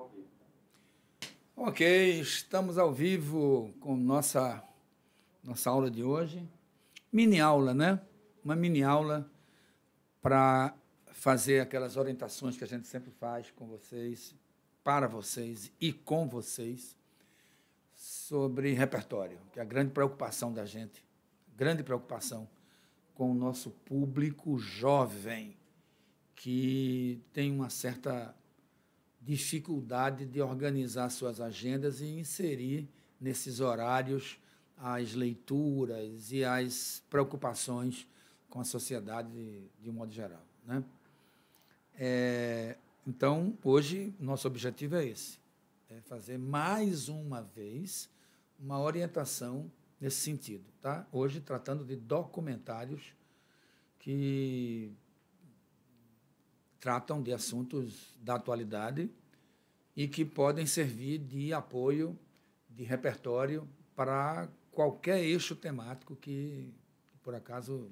ao vivo. Ok, estamos ao vivo com nossa, nossa aula de hoje. Mini aula, né? Uma mini aula para fazer aquelas orientações que a gente sempre faz com vocês, para vocês e com vocês sobre repertório, que é a grande preocupação da gente, grande preocupação com o nosso público jovem, que tem uma certa dificuldade de organizar suas agendas e inserir nesses horários as leituras e as preocupações com a sociedade de, de um modo geral. Né? É, então, hoje, nosso objetivo é esse: é fazer mais uma vez uma orientação nesse sentido. Tá? Hoje, tratando de documentários que tratam de assuntos da atualidade e que podem servir de apoio, de repertório para qualquer eixo temático que, por acaso,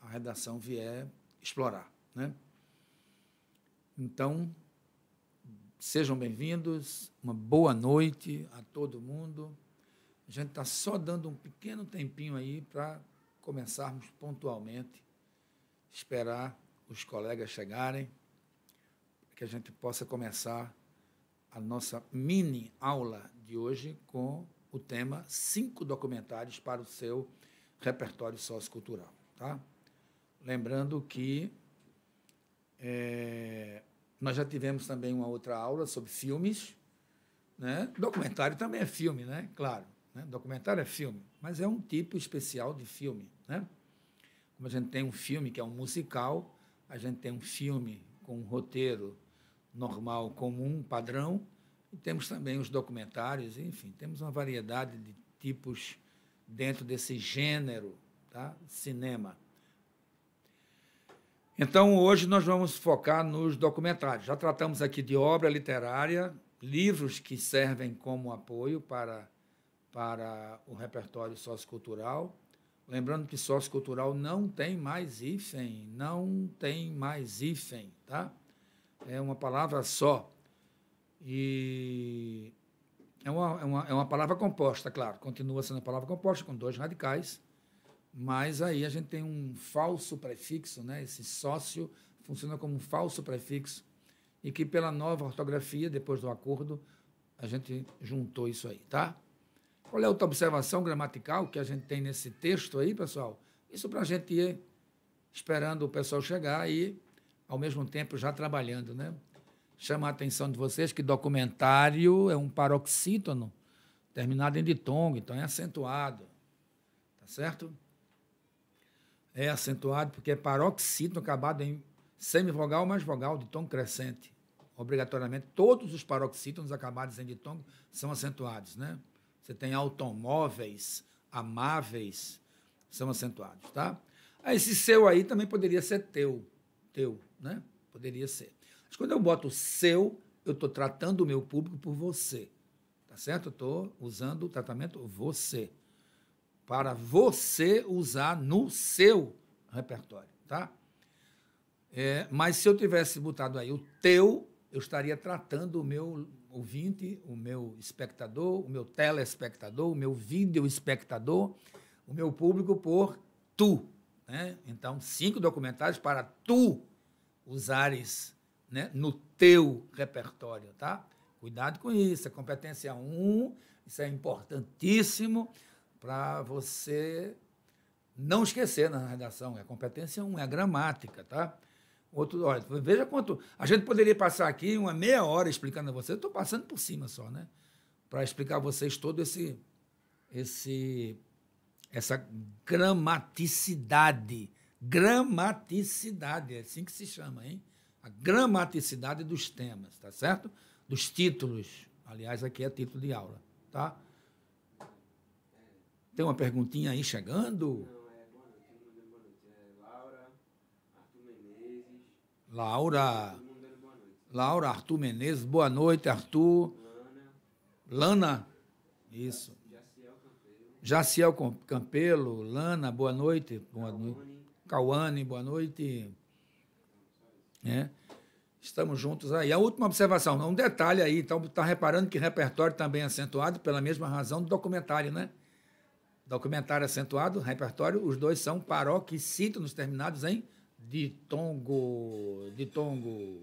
a redação vier explorar. Né? Então, sejam bem-vindos, uma boa noite a todo mundo. A gente está só dando um pequeno tempinho aí para começarmos pontualmente, esperar os colegas chegarem, que a gente possa começar a nossa mini aula de hoje com o tema cinco documentários para o seu repertório sociocultural, tá? Lembrando que é, nós já tivemos também uma outra aula sobre filmes, né? Documentário também é filme, né? Claro, né? documentário é filme, mas é um tipo especial de filme, né? Como a gente tem um filme que é um musical, a gente tem um filme com um roteiro normal, comum, padrão, e temos também os documentários, enfim, temos uma variedade de tipos dentro desse gênero, tá? cinema. Então, hoje nós vamos focar nos documentários. Já tratamos aqui de obra literária, livros que servem como apoio para, para o repertório sociocultural, Lembrando que sócio cultural não tem mais hífen, não tem mais hífen, tá? É uma palavra só. E é uma, é uma, é uma palavra composta, claro, continua sendo uma palavra composta, com dois radicais, mas aí a gente tem um falso prefixo, né? Esse sócio funciona como um falso prefixo e que pela nova ortografia, depois do acordo, a gente juntou isso aí, tá? Qual é a outra observação gramatical que a gente tem nesse texto aí, pessoal? Isso para a gente ir esperando o pessoal chegar e, ao mesmo tempo, já trabalhando, né? Chama a atenção de vocês que documentário é um paroxítono terminado em ditongo, então é acentuado, tá certo? É acentuado porque é paroxítono acabado em semivogal mais vogal, de tom crescente. Obrigatoriamente, todos os paroxítonos acabados em ditongo são acentuados, né? Você tem automóveis amáveis, são acentuados, tá? Ah, esse seu aí também poderia ser teu, teu, né? Poderia ser. Mas quando eu boto seu, eu estou tratando o meu público por você, tá certo? Eu estou usando o tratamento você, para você usar no seu repertório, tá? É, mas se eu tivesse botado aí o teu, eu estaria tratando o meu ouvinte, o meu espectador, o meu telespectador, o meu vídeo espectador, o meu público por tu. Né? Então, cinco documentários para tu usares né, no teu repertório. Tá? Cuidado com isso, é competência 1, um, isso é importantíssimo para você não esquecer na redação. É competência 1, um, é gramática, tá? Outro, olha, veja quanto. A gente poderia passar aqui uma meia hora explicando a vocês. Estou passando por cima só, né? Para explicar a vocês todo esse, esse, essa gramaticidade. Gramaticidade, é assim que se chama, hein? A gramaticidade dos temas, tá certo? Dos títulos. Aliás, aqui é título de aula, tá? Tem uma perguntinha aí chegando? Não. Laura. Laura, Arthur Menezes, boa noite, Arthur. Lana. Isso. Jaciel Campelo, Lana, boa noite. Boa noite. Cauane, boa noite. É. Estamos juntos aí. A última observação, um detalhe aí, está então, tá reparando que repertório também é acentuado pela mesma razão do documentário, né? Documentário acentuado, repertório, os dois são nos terminados em de tongo de tongo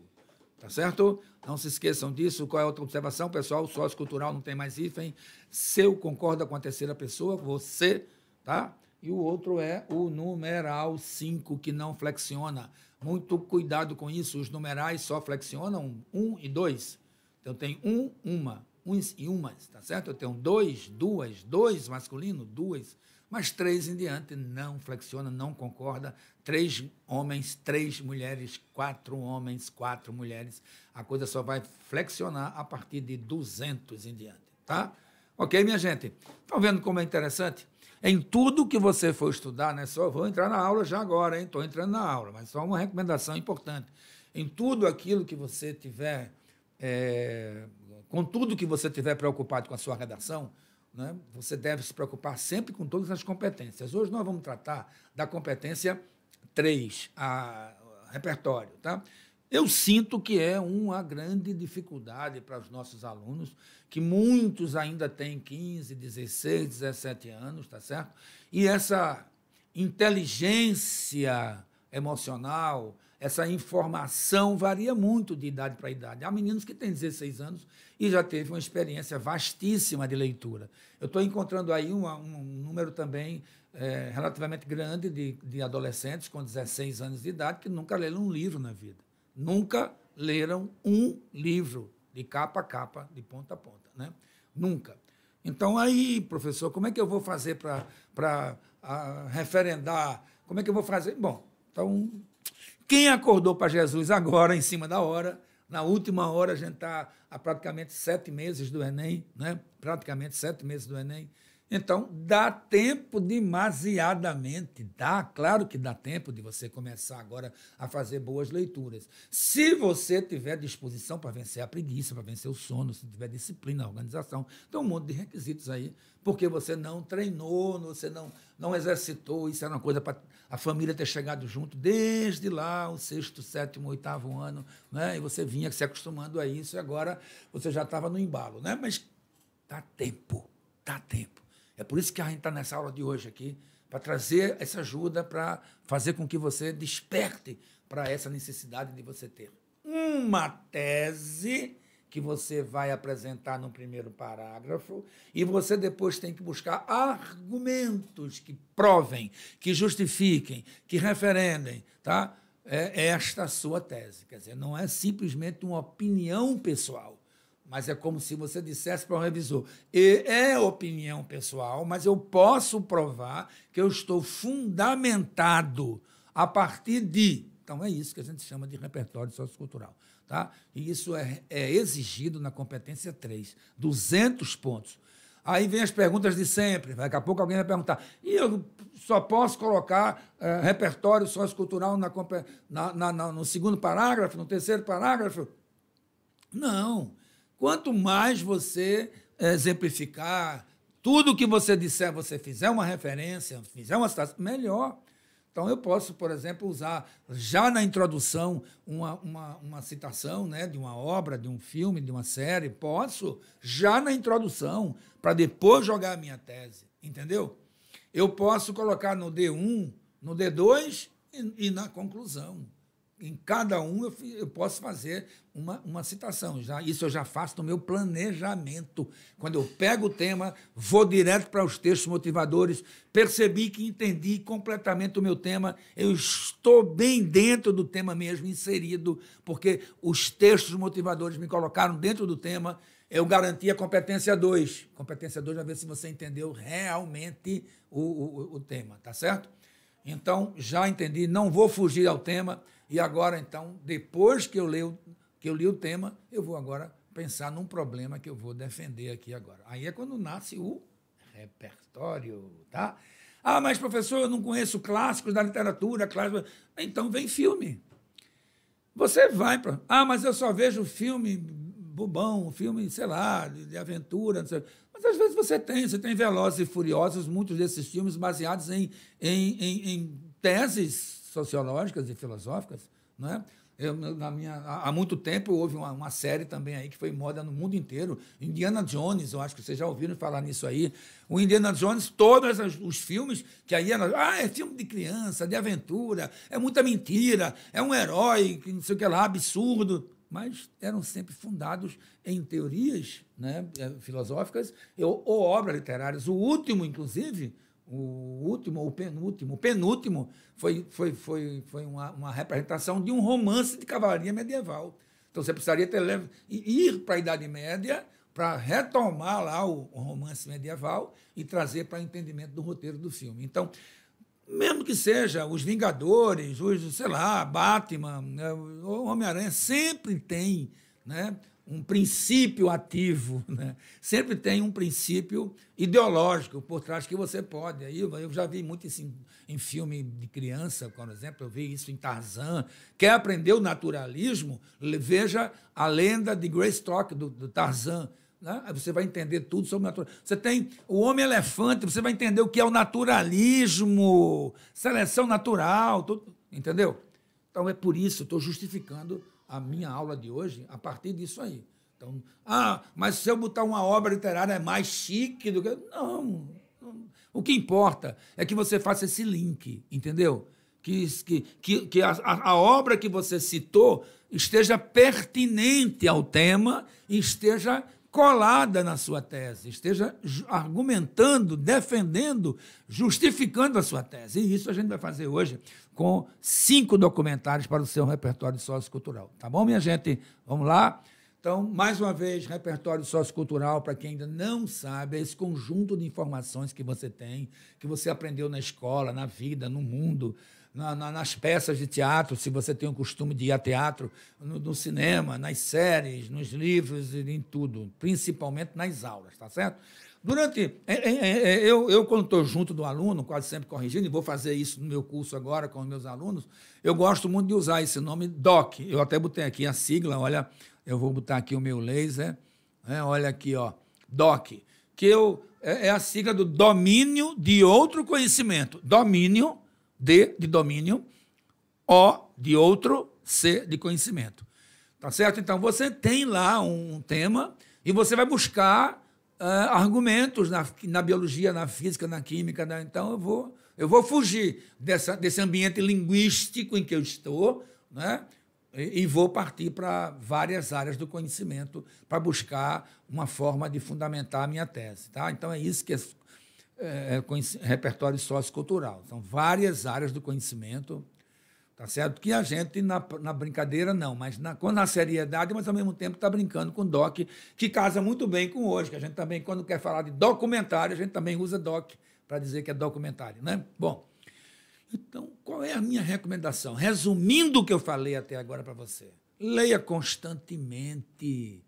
Tá certo? Não se esqueçam disso. Qual é a outra observação, pessoal? Sócio cultural não tem mais hífen. Seu concorda com a terceira pessoa, você, tá? E o outro é o numeral 5, que não flexiona. Muito cuidado com isso. Os numerais só flexionam um e dois. Então tem um, uma, uns e umas, tá certo? Eu tenho dois, duas, dois masculino, duas mas três em diante não flexiona, não concorda. Três homens, três mulheres, quatro homens, quatro mulheres. A coisa só vai flexionar a partir de 200 em diante, tá? Ok, minha gente? Estão vendo como é interessante? Em tudo que você for estudar, né? Só vou entrar na aula já agora, hein? Estou entrando na aula, mas só uma recomendação importante. Em tudo aquilo que você tiver, é, com tudo que você tiver preocupado com a sua redação, né? Você deve se preocupar sempre com todas as competências. Hoje nós vamos tratar da competência 3, a, a repertório. Tá? Eu sinto que é uma grande dificuldade para os nossos alunos, que muitos ainda têm 15, 16, 17 anos, tá certo? E essa inteligência emocional, essa informação varia muito de idade para idade. Há meninos que têm 16 anos e já teve uma experiência vastíssima de leitura. Eu estou encontrando aí uma, um número também é, relativamente grande de, de adolescentes com 16 anos de idade que nunca leram um livro na vida. Nunca leram um livro, de capa a capa, de ponta a ponta. Né? Nunca. Então, aí, professor, como é que eu vou fazer para ah, referendar? Como é que eu vou fazer? Bom, então quem acordou para Jesus agora, em cima da hora, na última hora, a gente está há praticamente sete meses do Enem, né? praticamente sete meses do Enem. Então, dá tempo demasiadamente. Dá, claro que dá tempo de você começar agora a fazer boas leituras. Se você tiver disposição para vencer a preguiça, para vencer o sono, se tiver disciplina, organização. tem um monte de requisitos aí, porque você não treinou, você não, não exercitou. Isso era uma coisa para a família ter chegado junto desde lá, o sexto, sétimo, oitavo ano. Né? E você vinha se acostumando a isso e agora você já estava no embalo. Né? Mas dá tempo, dá tempo. É por isso que a gente está nessa aula de hoje aqui, para trazer essa ajuda, para fazer com que você desperte para essa necessidade de você ter uma tese que você vai apresentar no primeiro parágrafo e você depois tem que buscar argumentos que provem, que justifiquem, que referendem, tá? É, é esta sua tese, quer dizer, não é simplesmente uma opinião pessoal mas é como se você dissesse para um revisor: é opinião pessoal, mas eu posso provar que eu estou fundamentado a partir de. Então é isso que a gente chama de repertório sociocultural. Tá? E isso é, é exigido na competência 3, 200 pontos. Aí vem as perguntas de sempre. Daqui a pouco alguém vai perguntar: e eu só posso colocar é, repertório sociocultural na, na, na, no segundo parágrafo, no terceiro parágrafo? Não. Quanto mais você eh, exemplificar, tudo que você disser, você fizer uma referência, fizer uma citação, melhor. Então, eu posso, por exemplo, usar já na introdução uma, uma, uma, citação né, de uma obra, de um filme, de uma série. Posso, já na introdução, para depois jogar a minha tese. Entendeu? Eu posso colocar no D1, no D2 e, e na conclusão em cada um eu, eu, posso fazer uma, uma citação. Já, isso eu já faço no meu planejamento. Quando eu pego o tema, vou direto para os textos motivadores, percebi que entendi completamente o meu tema, eu estou bem dentro do tema mesmo, inserido, porque os textos motivadores me colocaram dentro do tema. Eu garanti a competência 2. Competência 2 vai ver se você entendeu realmente o, o, o tema, tá certo? Então, já entendi, não vou fugir ao tema e agora, então, depois que eu, leio, que eu li o tema, eu vou agora pensar num problema que eu vou defender aqui agora. Aí é quando nasce o repertório, tá? Ah, mas professor, eu não conheço clássicos da literatura, clássicos. Então vem filme. Você vai para. Ah, mas eu só vejo filme bobão, filme, sei lá, de, de aventura, não sei. Mas às vezes você tem, você tem Velozes e Furiosos, muitos desses filmes baseados em, em, em, em teses sociológicas e filosóficas, né? Eu, na minha, há muito tempo houve uma, uma, série também aí que foi moda no mundo inteiro. Indiana Jones, eu acho que vocês já ouviram falar nisso aí. O Indiana Jones, todos os filmes que aí era, ah, é filme de criança, de aventura, é muita mentira, é um herói, não sei o que lá, absurdo. Mas eram sempre fundados em teorias né, eh, filosóficas ou, ou obras literárias. O último, inclusive, o último, o penúltimo, o penúltimo foi, foi, foi, foi uma, uma representação de um romance de cavalaria medieval. Então você precisaria ter, ir para a Idade Média para retomar lá o, o romance medieval e trazer para o entendimento do roteiro do filme. Então, mesmo que seja os Vingadores, os, sei lá, Batman, né, o Homem-Aranha, sempre tem né, um princípio ativo, né? sempre tem um princípio ideológico por trás que você pode. Aí eu já vi muito isso em, em filme de criança, por exemplo, eu vi isso em Tarzan. Quer aprender o naturalismo? Veja a lenda de Greystock, do, do Tarzan. Né? Você vai entender tudo sobre o naturalismo. Você tem o homem-elefante, você vai entender o que é o naturalismo, seleção natural, tudo, entendeu? Então é por isso, estou justificando a minha aula de hoje a partir disso aí. Então, ah, mas se eu botar uma obra literária é mais chique do que. Não. O que importa é que você faça esse link, entendeu? Que, que, que, que a, a obra que você citou esteja pertinente ao tema e esteja colada na sua tese, esteja argumentando, defendendo, justificando a sua tese. E isso a gente vai fazer hoje com cinco documentários para o seu repertório sociocultural. Tá bom, minha gente? Vamos lá? Então, mais uma vez, repertório sociocultural, para quem ainda não sabe, é esse conjunto de informações que você tem, que você aprendeu na escola, na vida, no mundo, na, na, nas peças de teatro, se você tem o costume de ir a teatro, no, no cinema, nas séries, nos livros, e em tudo, principalmente nas aulas, tá certo? Durante. É, é, é, eu, eu quando estou junto do aluno, quase sempre corrigindo, e vou fazer isso no meu curso agora com os meus alunos, eu gosto muito de usar esse nome DOC. Eu até botei aqui a sigla, olha, eu vou botar aqui o meu laser, né? olha aqui, ó, DOC, que eu, é a sigla do domínio de outro conhecimento. Domínio D de domínio, O de outro, C de conhecimento. Tá certo? Então você tem lá um tema e você vai buscar uh, argumentos na, na biologia, na física, na química. Né? Então eu vou, eu vou fugir dessa, desse ambiente linguístico em que eu estou, né? e, e vou partir para várias áreas do conhecimento para buscar uma forma de fundamentar a minha tese. Tá? Então é isso que é é, é repertório sociocultural. São várias áreas do conhecimento, tá certo? Que a gente, na, na brincadeira, não, mas na, na seriedade, mas ao mesmo tempo está brincando com DOC, que casa muito bem com hoje, que a gente também, quando quer falar de documentário, a gente também usa DOC para dizer que é documentário, né? Bom, então, qual é a minha recomendação? Resumindo o que eu falei até agora para você, leia constantemente,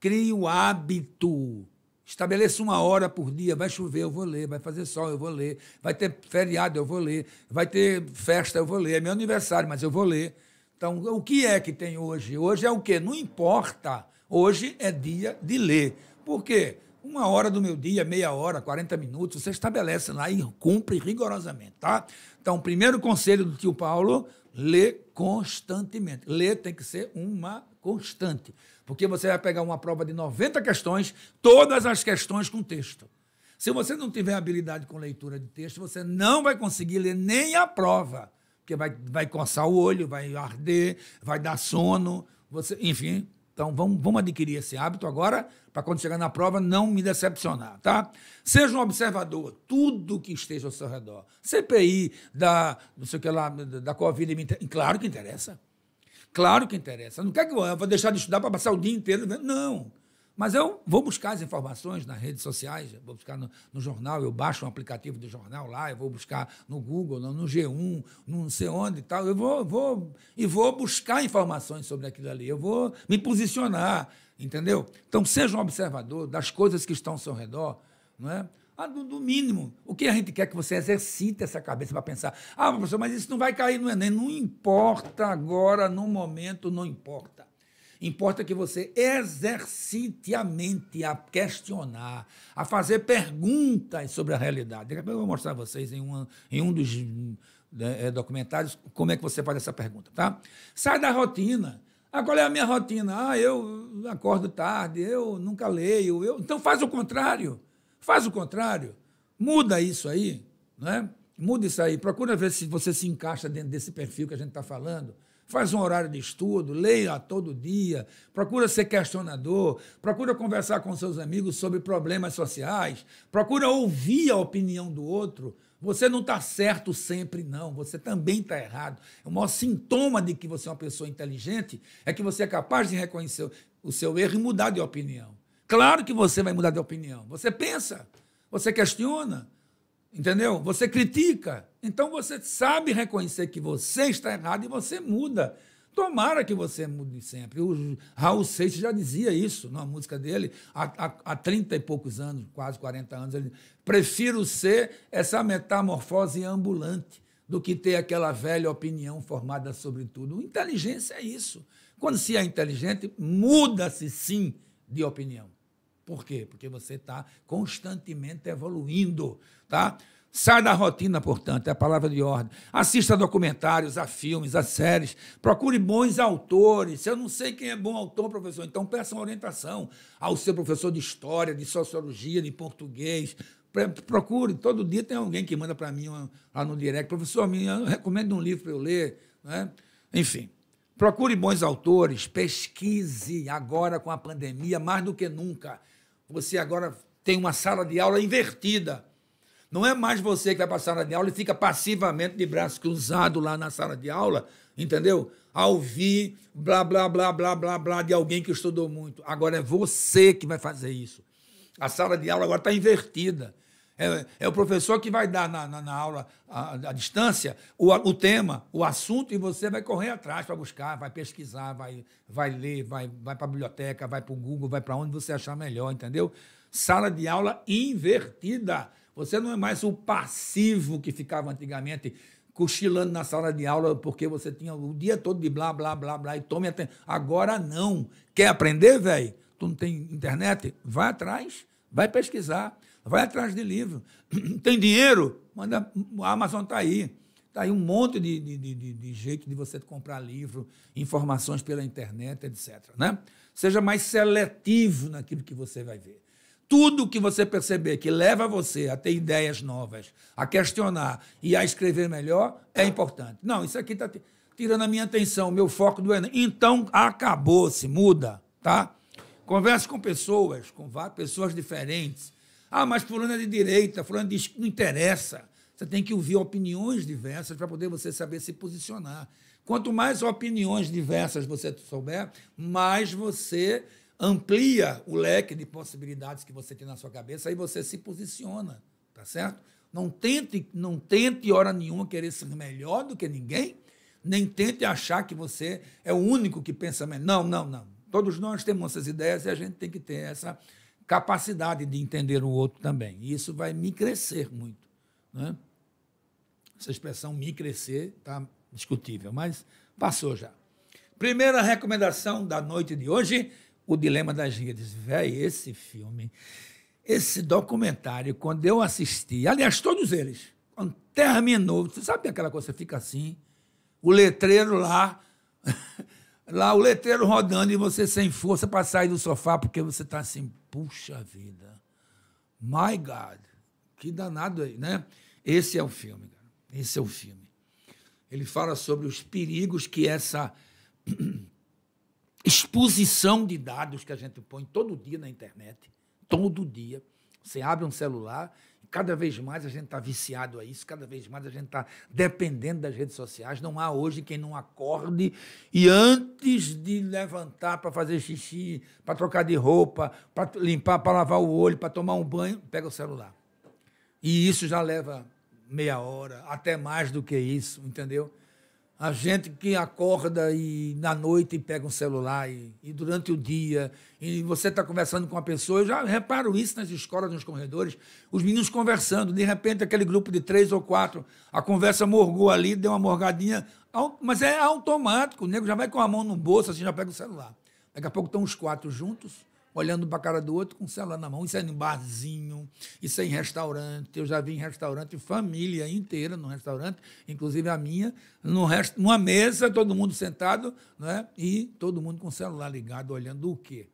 crie o hábito Estabeleça uma hora por dia, vai chover, eu vou ler, vai fazer sol, eu vou ler, vai ter feriado, eu vou ler, vai ter festa, eu vou ler, é meu aniversário, mas eu vou ler. Então, o que é que tem hoje? Hoje é o quê? Não importa. Hoje é dia de ler. Por quê? Uma hora do meu dia, meia hora, 40 minutos, você estabelece lá e cumpre rigorosamente, tá? Então, primeiro conselho do tio Paulo, lê constantemente. Ler tem que ser uma constante, porque você vai pegar uma prova de 90 questões, todas as questões com texto. Se você não tiver habilidade com leitura de texto, você não vai conseguir ler nem a prova, porque vai, vai coçar o olho, vai arder, vai dar sono, você, enfim, então vamos, vamos adquirir esse hábito agora para quando chegar na prova não me decepcionar, tá? Seja um observador, tudo que esteja ao seu redor. CPI da não sei o que lá da Covid, claro que interessa. Claro que interessa. Não quer que eu ah, vou deixar de estudar para passar o dia inteiro? Não. Mas eu vou buscar as informações nas redes sociais, vou buscar no, no, jornal, eu baixo um aplicativo do jornal lá, eu vou buscar no Google, no, no G1, não sei onde e tal. Eu vou, vou e vou buscar informações sobre aquilo ali. Eu vou me posicionar, entendeu? Então seja um observador das coisas que estão ao seu redor, não é? Ah, do, do, mínimo. O que a gente quer que você exercite essa cabeça para pensar. Ah, professor, mas isso não vai cair no Enem. Não importa agora, no momento, não importa. Importa que você exercite a mente a questionar, a fazer perguntas sobre a realidade. Daqui a pouco eu vou mostrar a vocês em, uma, em um dos né, é, documentários como é que você faz essa pergunta, tá? Sai da rotina. Ah, qual é a minha rotina? Ah, eu acordo tarde, eu nunca leio. Eu... Então faz o contrário. Faz o contrário. Muda isso aí, né? Muda isso aí. Procura ver se você se encaixa dentro desse perfil que a gente está falando faz um horário de estudo, leia todo dia, procura ser questionador, procura conversar com seus amigos sobre problemas sociais, procura ouvir a opinião do outro. Você não está certo sempre, não. Você também está errado. O maior sintoma de que você é uma pessoa inteligente é que você é capaz de reconhecer o seu erro e mudar de opinião. Claro que você vai mudar de opinião. Você pensa, você questiona, Entendeu? Você critica. Então você sabe reconhecer que você está errado e você muda. Tomara que você mude sempre. O Raul Seixas já dizia isso numa música dele há, trinta 30 e poucos anos, quase 40 anos. Ele prefiro ser essa metamorfose ambulante do que ter aquela velha opinião formada sobre tudo. Inteligência é isso. Quando se é inteligente, muda-se sim de opinião. Por quê? Porque você está constantemente evoluindo, tá? Sai da rotina, portanto, é a palavra de ordem. Assista a documentários, a filmes, a séries. Procure bons autores. Se eu não sei quem é bom autor, professor, então peça uma orientação ao seu professor de história, de sociologia, de português. Procure, todo dia tem alguém que manda para mim lá no direct. Professor, me recomendo um livro para eu ler. Né? Enfim, procure bons autores, pesquise agora com a pandemia mais do que nunca você agora tem uma sala de aula invertida. Não é mais você que vai para a sala de aula e fica passivamente de braço cruzado lá na sala de aula, entendeu? A ouvir blá, blá, blá, blá, blá, blá de alguém que estudou muito. Agora é você que vai fazer isso. A sala de aula agora está invertida. É, é, o professor que vai dar na, na, na aula à distância o, o, tema, o assunto, e você vai correr atrás para buscar, vai pesquisar, vai, vai ler, vai, vai para a biblioteca, vai para o Google, vai para onde você achar melhor, entendeu? Sala de aula invertida. Você não é mais o passivo que ficava antigamente cochilando na sala de aula porque você tinha o dia todo de blá, blá, blá, blá, e tome atenção. Agora não. Quer aprender, velho? Tu não tem internet? Vai atrás, vai pesquisar. Vai atrás de livro. Tem dinheiro? Manda. A Amazon está aí. Está aí um monte de, de, de, de, jeito de você comprar livro, informações pela internet, etc. Né? Seja mais seletivo naquilo que você vai ver. Tudo que você perceber que leva você a ter ideias novas, a questionar e a escrever melhor, é importante. Não, isso aqui está tirando a minha atenção, o meu foco do Enem. Então, acabou, se muda, tá? Converse com pessoas, com várias pessoas diferentes, ah, mas fulano é de direita, fulano diz que não interessa. Você tem que ouvir opiniões diversas para poder você saber se posicionar. Quanto mais opiniões diversas você souber, mais você amplia o leque de possibilidades que você tem na sua cabeça e você se posiciona, tá certo? Não tente, não tente hora nenhuma querer ser melhor do que ninguém, nem tente achar que você é o único que pensa melhor. Não, não, não. Todos nós temos essas ideias e a gente tem que ter essa capacidade de entender o outro também. E isso vai me crescer muito. Né? Essa expressão me crescer está discutível, mas passou já. Primeira recomendação da noite de hoje: O Dilema das Redes. Véi, esse filme, esse documentário, quando eu assisti, aliás, todos eles, quando terminou, você sabe aquela coisa, você fica assim, o letreiro lá. Lá o letreiro rodando e você sem força para sair do sofá, porque você está assim, puxa vida. My God, que danado aí, né? Esse é o filme, cara. Esse é o filme. Ele fala sobre os perigos que essa exposição de dados que a gente põe todo dia na internet, todo dia. Você abre um celular cada vez mais a gente está viciado a isso, cada vez mais a gente está dependendo das redes sociais. Não há hoje quem não acorde e antes de levantar para fazer xixi, para trocar de roupa, para limpar, para lavar o olho, para tomar um banho, pega o celular. E isso já leva meia hora, até mais do que isso, entendeu? A gente que acorda e na noite pega um celular e, e durante o dia, e você está conversando com uma pessoa, eu já reparo isso nas escolas, nos corredores, os meninos conversando, de repente aquele grupo de três ou quatro, a conversa morgou ali, deu uma morgadinha, mas é automático, o nego já vai com a mão no bolso, assim, já pega o celular. Daqui a pouco estão os quatro juntos, olhando para a cara do outro com o celular na mão. Isso é em barzinho, isso é em restaurante. Eu já vi em restaurante, família inteira no restaurante, inclusive a minha, no rest... numa mesa, todo mundo sentado, né? e todo mundo com o celular ligado, olhando o quê?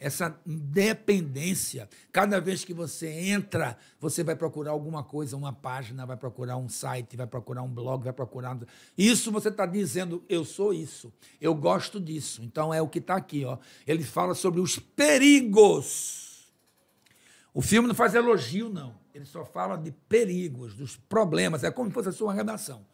essa dependência. Cada vez que você entra, você vai procurar alguma coisa, uma página, vai procurar um site, vai procurar um blog, vai procurar. Isso você está dizendo, eu sou isso, eu gosto disso. Então é o que está aqui. Ó. Ele fala sobre os perigos. O filme não faz elogio, não. Ele só fala de perigos, dos problemas. É como se fosse a sua redação.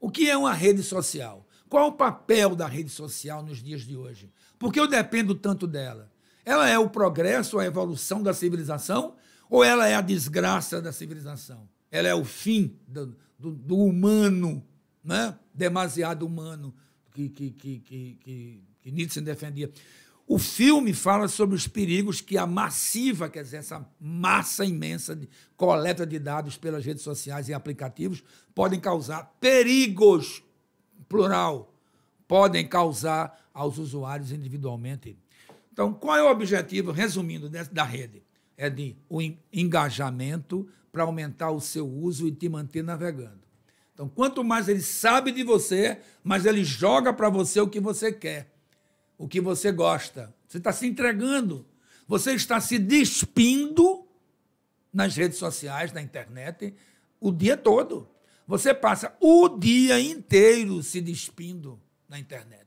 O que é uma rede social? Qual o papel da rede social nos dias de hoje? Por que eu dependo tanto dela? Ela é o progresso, a evolução da civilização, ou ela é a desgraça da civilização? Ela é o fim do, do, do humano, né? demasiado humano, que, que, que, que, que Nietzsche defendia. O filme fala sobre os perigos que a massiva, quer dizer, essa massa imensa de coleta de dados pelas redes sociais e aplicativos podem causar perigos, plural, podem causar aos usuários individualmente. Então, qual é o objetivo, resumindo, da rede? É de o engajamento para aumentar o seu uso e te manter navegando. Então, quanto mais ele sabe de você, mais ele joga para você o que você quer, o que você gosta. Você está se entregando, você está se despindo nas redes sociais, na internet, o dia todo. Você passa o dia inteiro se despindo na internet.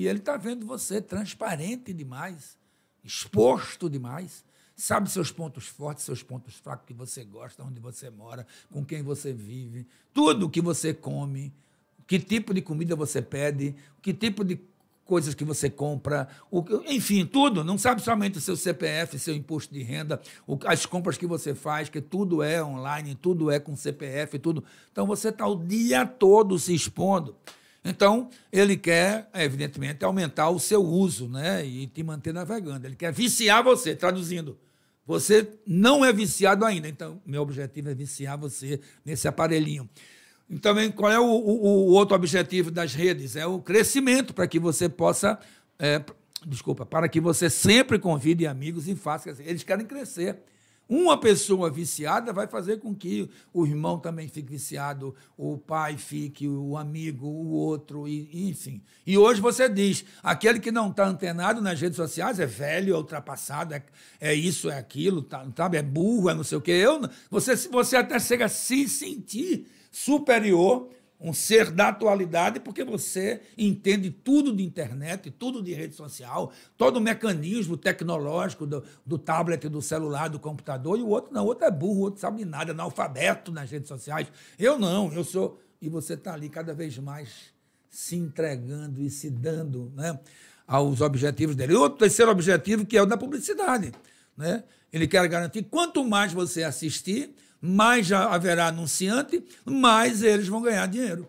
E ele está vendo você transparente demais, exposto demais. Sabe seus pontos fortes, seus pontos fracos, que você gosta, onde você mora, com quem você vive, tudo que você come, que tipo de comida você pede, que tipo de coisas que você compra, o, enfim, tudo. Não sabe somente o seu CPF, seu imposto de renda, o, as compras que você faz, que tudo é online, tudo é com CPF, tudo. Então você está o dia todo se expondo. Então, ele quer, evidentemente, aumentar o seu uso né? e te manter navegando. Ele quer viciar você, traduzindo. Você não é viciado ainda. Então, meu objetivo é viciar você nesse aparelhinho. Então, qual é o, o, o outro objetivo das redes? É o crescimento, para que você possa. É, desculpa, para que você sempre convide amigos e faça. Eles querem crescer. Uma pessoa viciada vai fazer com que o irmão também fique viciado, o pai fique, o amigo, o outro, e, enfim. E hoje você diz: aquele que não está antenado nas redes sociais é velho, é ultrapassado, é, é isso, é aquilo, tá, sabe? É burro, é não sei o quê. Eu, você, você até chega a se sentir superior um ser da atualidade, porque você entende tudo de internet, tudo de rede social, todo o mecanismo tecnológico do, do tablet, do celular, do computador, e o outro não, o outro é burro, o outro sabe de nada, é analfabeto nas redes sociais. Eu não, eu sou. E você está ali cada vez mais se entregando e se dando né, aos objetivos dele. Outro terceiro objetivo, que é o da publicidade. Né? Ele quer garantir quanto mais você assistir, mais já haverá anunciante, mais eles vão ganhar dinheiro.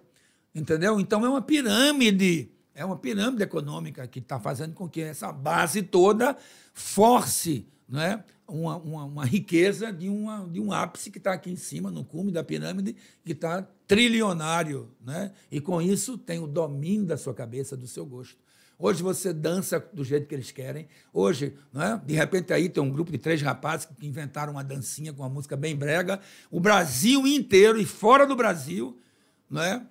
Entendeu? Então é uma pirâmide, é uma pirâmide econômica que está fazendo com que essa base toda force né, uma, uma, uma riqueza de, uma, de um ápice que está aqui em cima, no cume da pirâmide, que está trilionário. Né? E com isso tem o domínio da sua cabeça, do seu gosto. Hoje você dança do jeito que eles querem. Hoje, é? de repente, aí tem um grupo de três rapazes que inventaram uma dancinha com uma música bem brega. O Brasil inteiro e fora do Brasil né,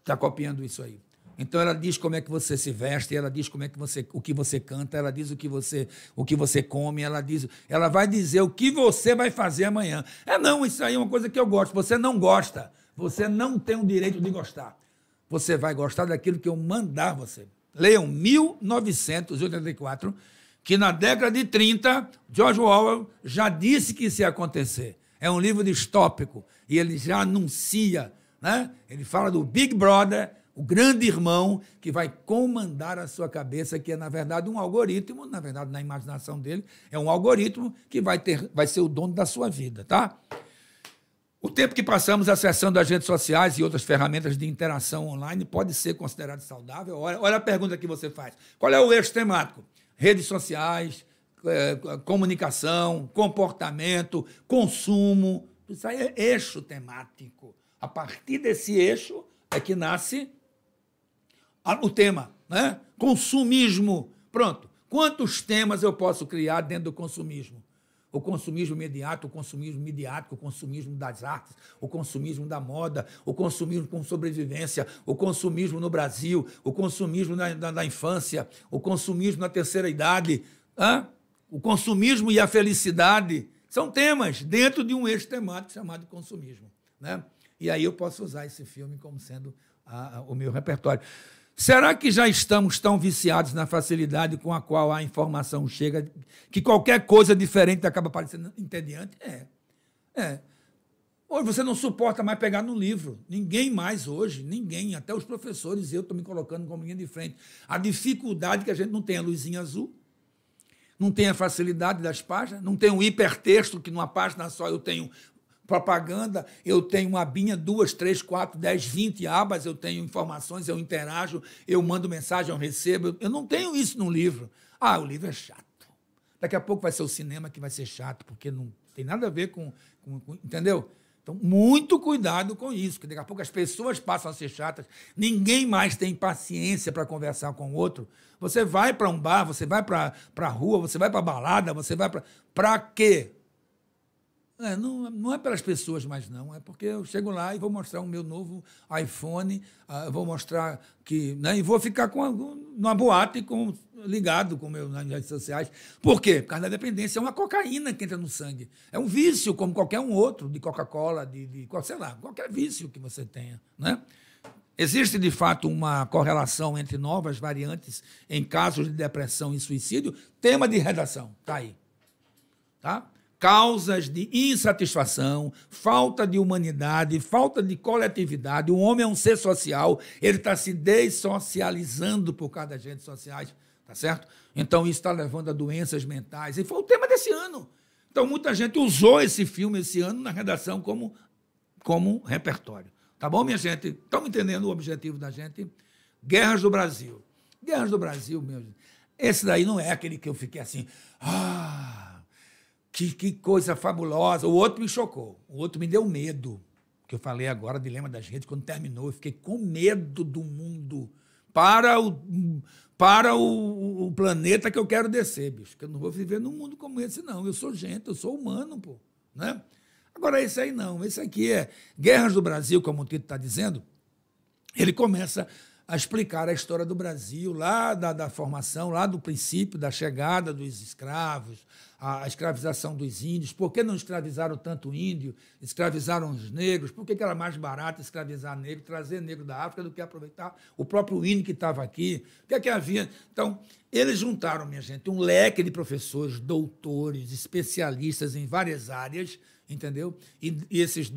está é? copiando isso aí. Então ela diz como é que você se veste, ela diz como é que você, o que você canta, ela diz o que você, o que você come, ela diz, ela vai dizer o que você vai fazer amanhã. É não, isso aí é uma coisa que eu gosto. Você não gosta, você não tem o direito de gostar você vai gostar daquilo que eu mandar você. Leiam 1984, que na década de 30, George Orwell já disse que isso ia acontecer. É um livro distópico e ele já anuncia, né? Ele fala do Big Brother, o grande irmão que vai comandar a sua cabeça, que é na verdade um algoritmo, na verdade na imaginação dele, é um algoritmo que vai ter vai ser o dono da sua vida, tá? O tempo que passamos acessando as redes sociais e outras ferramentas de interação online pode ser considerado saudável? Olha, olha a pergunta que você faz. Qual é o eixo temático? Redes sociais, é, comunicação, comportamento, consumo. Isso aí é eixo temático. A partir desse eixo é que nasce o tema, né? Consumismo. Pronto. Quantos temas eu posso criar dentro do consumismo? o consumismo imediato, o consumismo midiático, o consumismo das artes, o consumismo da moda, o consumismo com sobrevivência, o consumismo no Brasil, o consumismo na, na, na infância, o consumismo na terceira idade, o consumismo e a felicidade são temas dentro de um eixo temático chamado consumismo. Né? E aí eu posso usar esse filme como sendo a, a, o meu repertório. Será que já estamos tão viciados na facilidade com a qual a informação chega que qualquer coisa diferente acaba parecendo entediante? É. É. Hoje você não suporta mais pegar no livro. Ninguém mais hoje, ninguém, até os professores, eu estou me colocando como linha de frente. A dificuldade que a gente não tem a luzinha azul, não tem a facilidade das páginas, não tem o um hipertexto, que numa página só eu tenho propaganda, eu tenho uma abinha, duas, três, quatro, dez, vinte abas, eu tenho informações, eu interajo, eu mando mensagem, eu recebo. Eu não tenho isso no livro. Ah, o livro é chato. Daqui a pouco vai ser o cinema que vai ser chato, porque não tem nada a ver com. com, com entendeu? Então, muito cuidado com isso, porque daqui a pouco as pessoas passam a ser chatas, ninguém mais tem paciência para conversar com o outro. Você vai para um bar, você vai para a rua, você vai para balada, você vai para. Para quê? É, não, não é pelas pessoas mais, não. É porque eu chego lá e vou mostrar o meu novo iPhone, uh, vou mostrar que. Né, e vou ficar com numa boate com, ligado com meu, nas redes sociais. Por quê? Por causa da dependência. É uma cocaína que entra no sangue. É um vício, como qualquer um outro, de Coca-Cola, de, de sei lá, qualquer vício que você tenha. Né? Existe, de fato, uma correlação entre novas variantes em casos de depressão e suicídio? Tema de redação. Está aí. Tá? causas de insatisfação, falta de humanidade, falta de coletividade. O homem é um ser social, ele está se dessocializando por causa das redes sociais, tá certo? Então isso está levando a doenças mentais. E foi o tema desse ano. Então muita gente usou esse filme esse ano na redação como, como repertório. Tá bom, minha gente? Estão entendendo o objetivo da gente? Guerras do Brasil. Guerras do Brasil, meu. Esse daí não é aquele que eu fiquei assim. Ah! Que, que coisa fabulosa. O outro me chocou. O outro me deu medo. Que eu falei agora, Dilema das Redes, quando terminou, eu fiquei com medo do mundo para o, para o, o, planeta que eu quero descer, bicho. Que eu não vou viver num mundo como esse, não. Eu sou gente, eu sou humano, pô. Né? Agora, esse aí não. Esse aqui é Guerras do Brasil, como o Tito está dizendo. Ele começa a explicar a história do Brasil, lá da, da formação, lá do princípio da chegada dos escravos, a escravização dos índios, por que não escravizaram tanto índio, escravizaram os negros, por que, que era mais barato escravizar negro, trazer negro da África do que aproveitar o próprio índio que estava aqui, o que é que havia? Então, eles juntaram, minha gente, um leque de professores, doutores, especialistas em várias áreas, entendeu? E, e esses,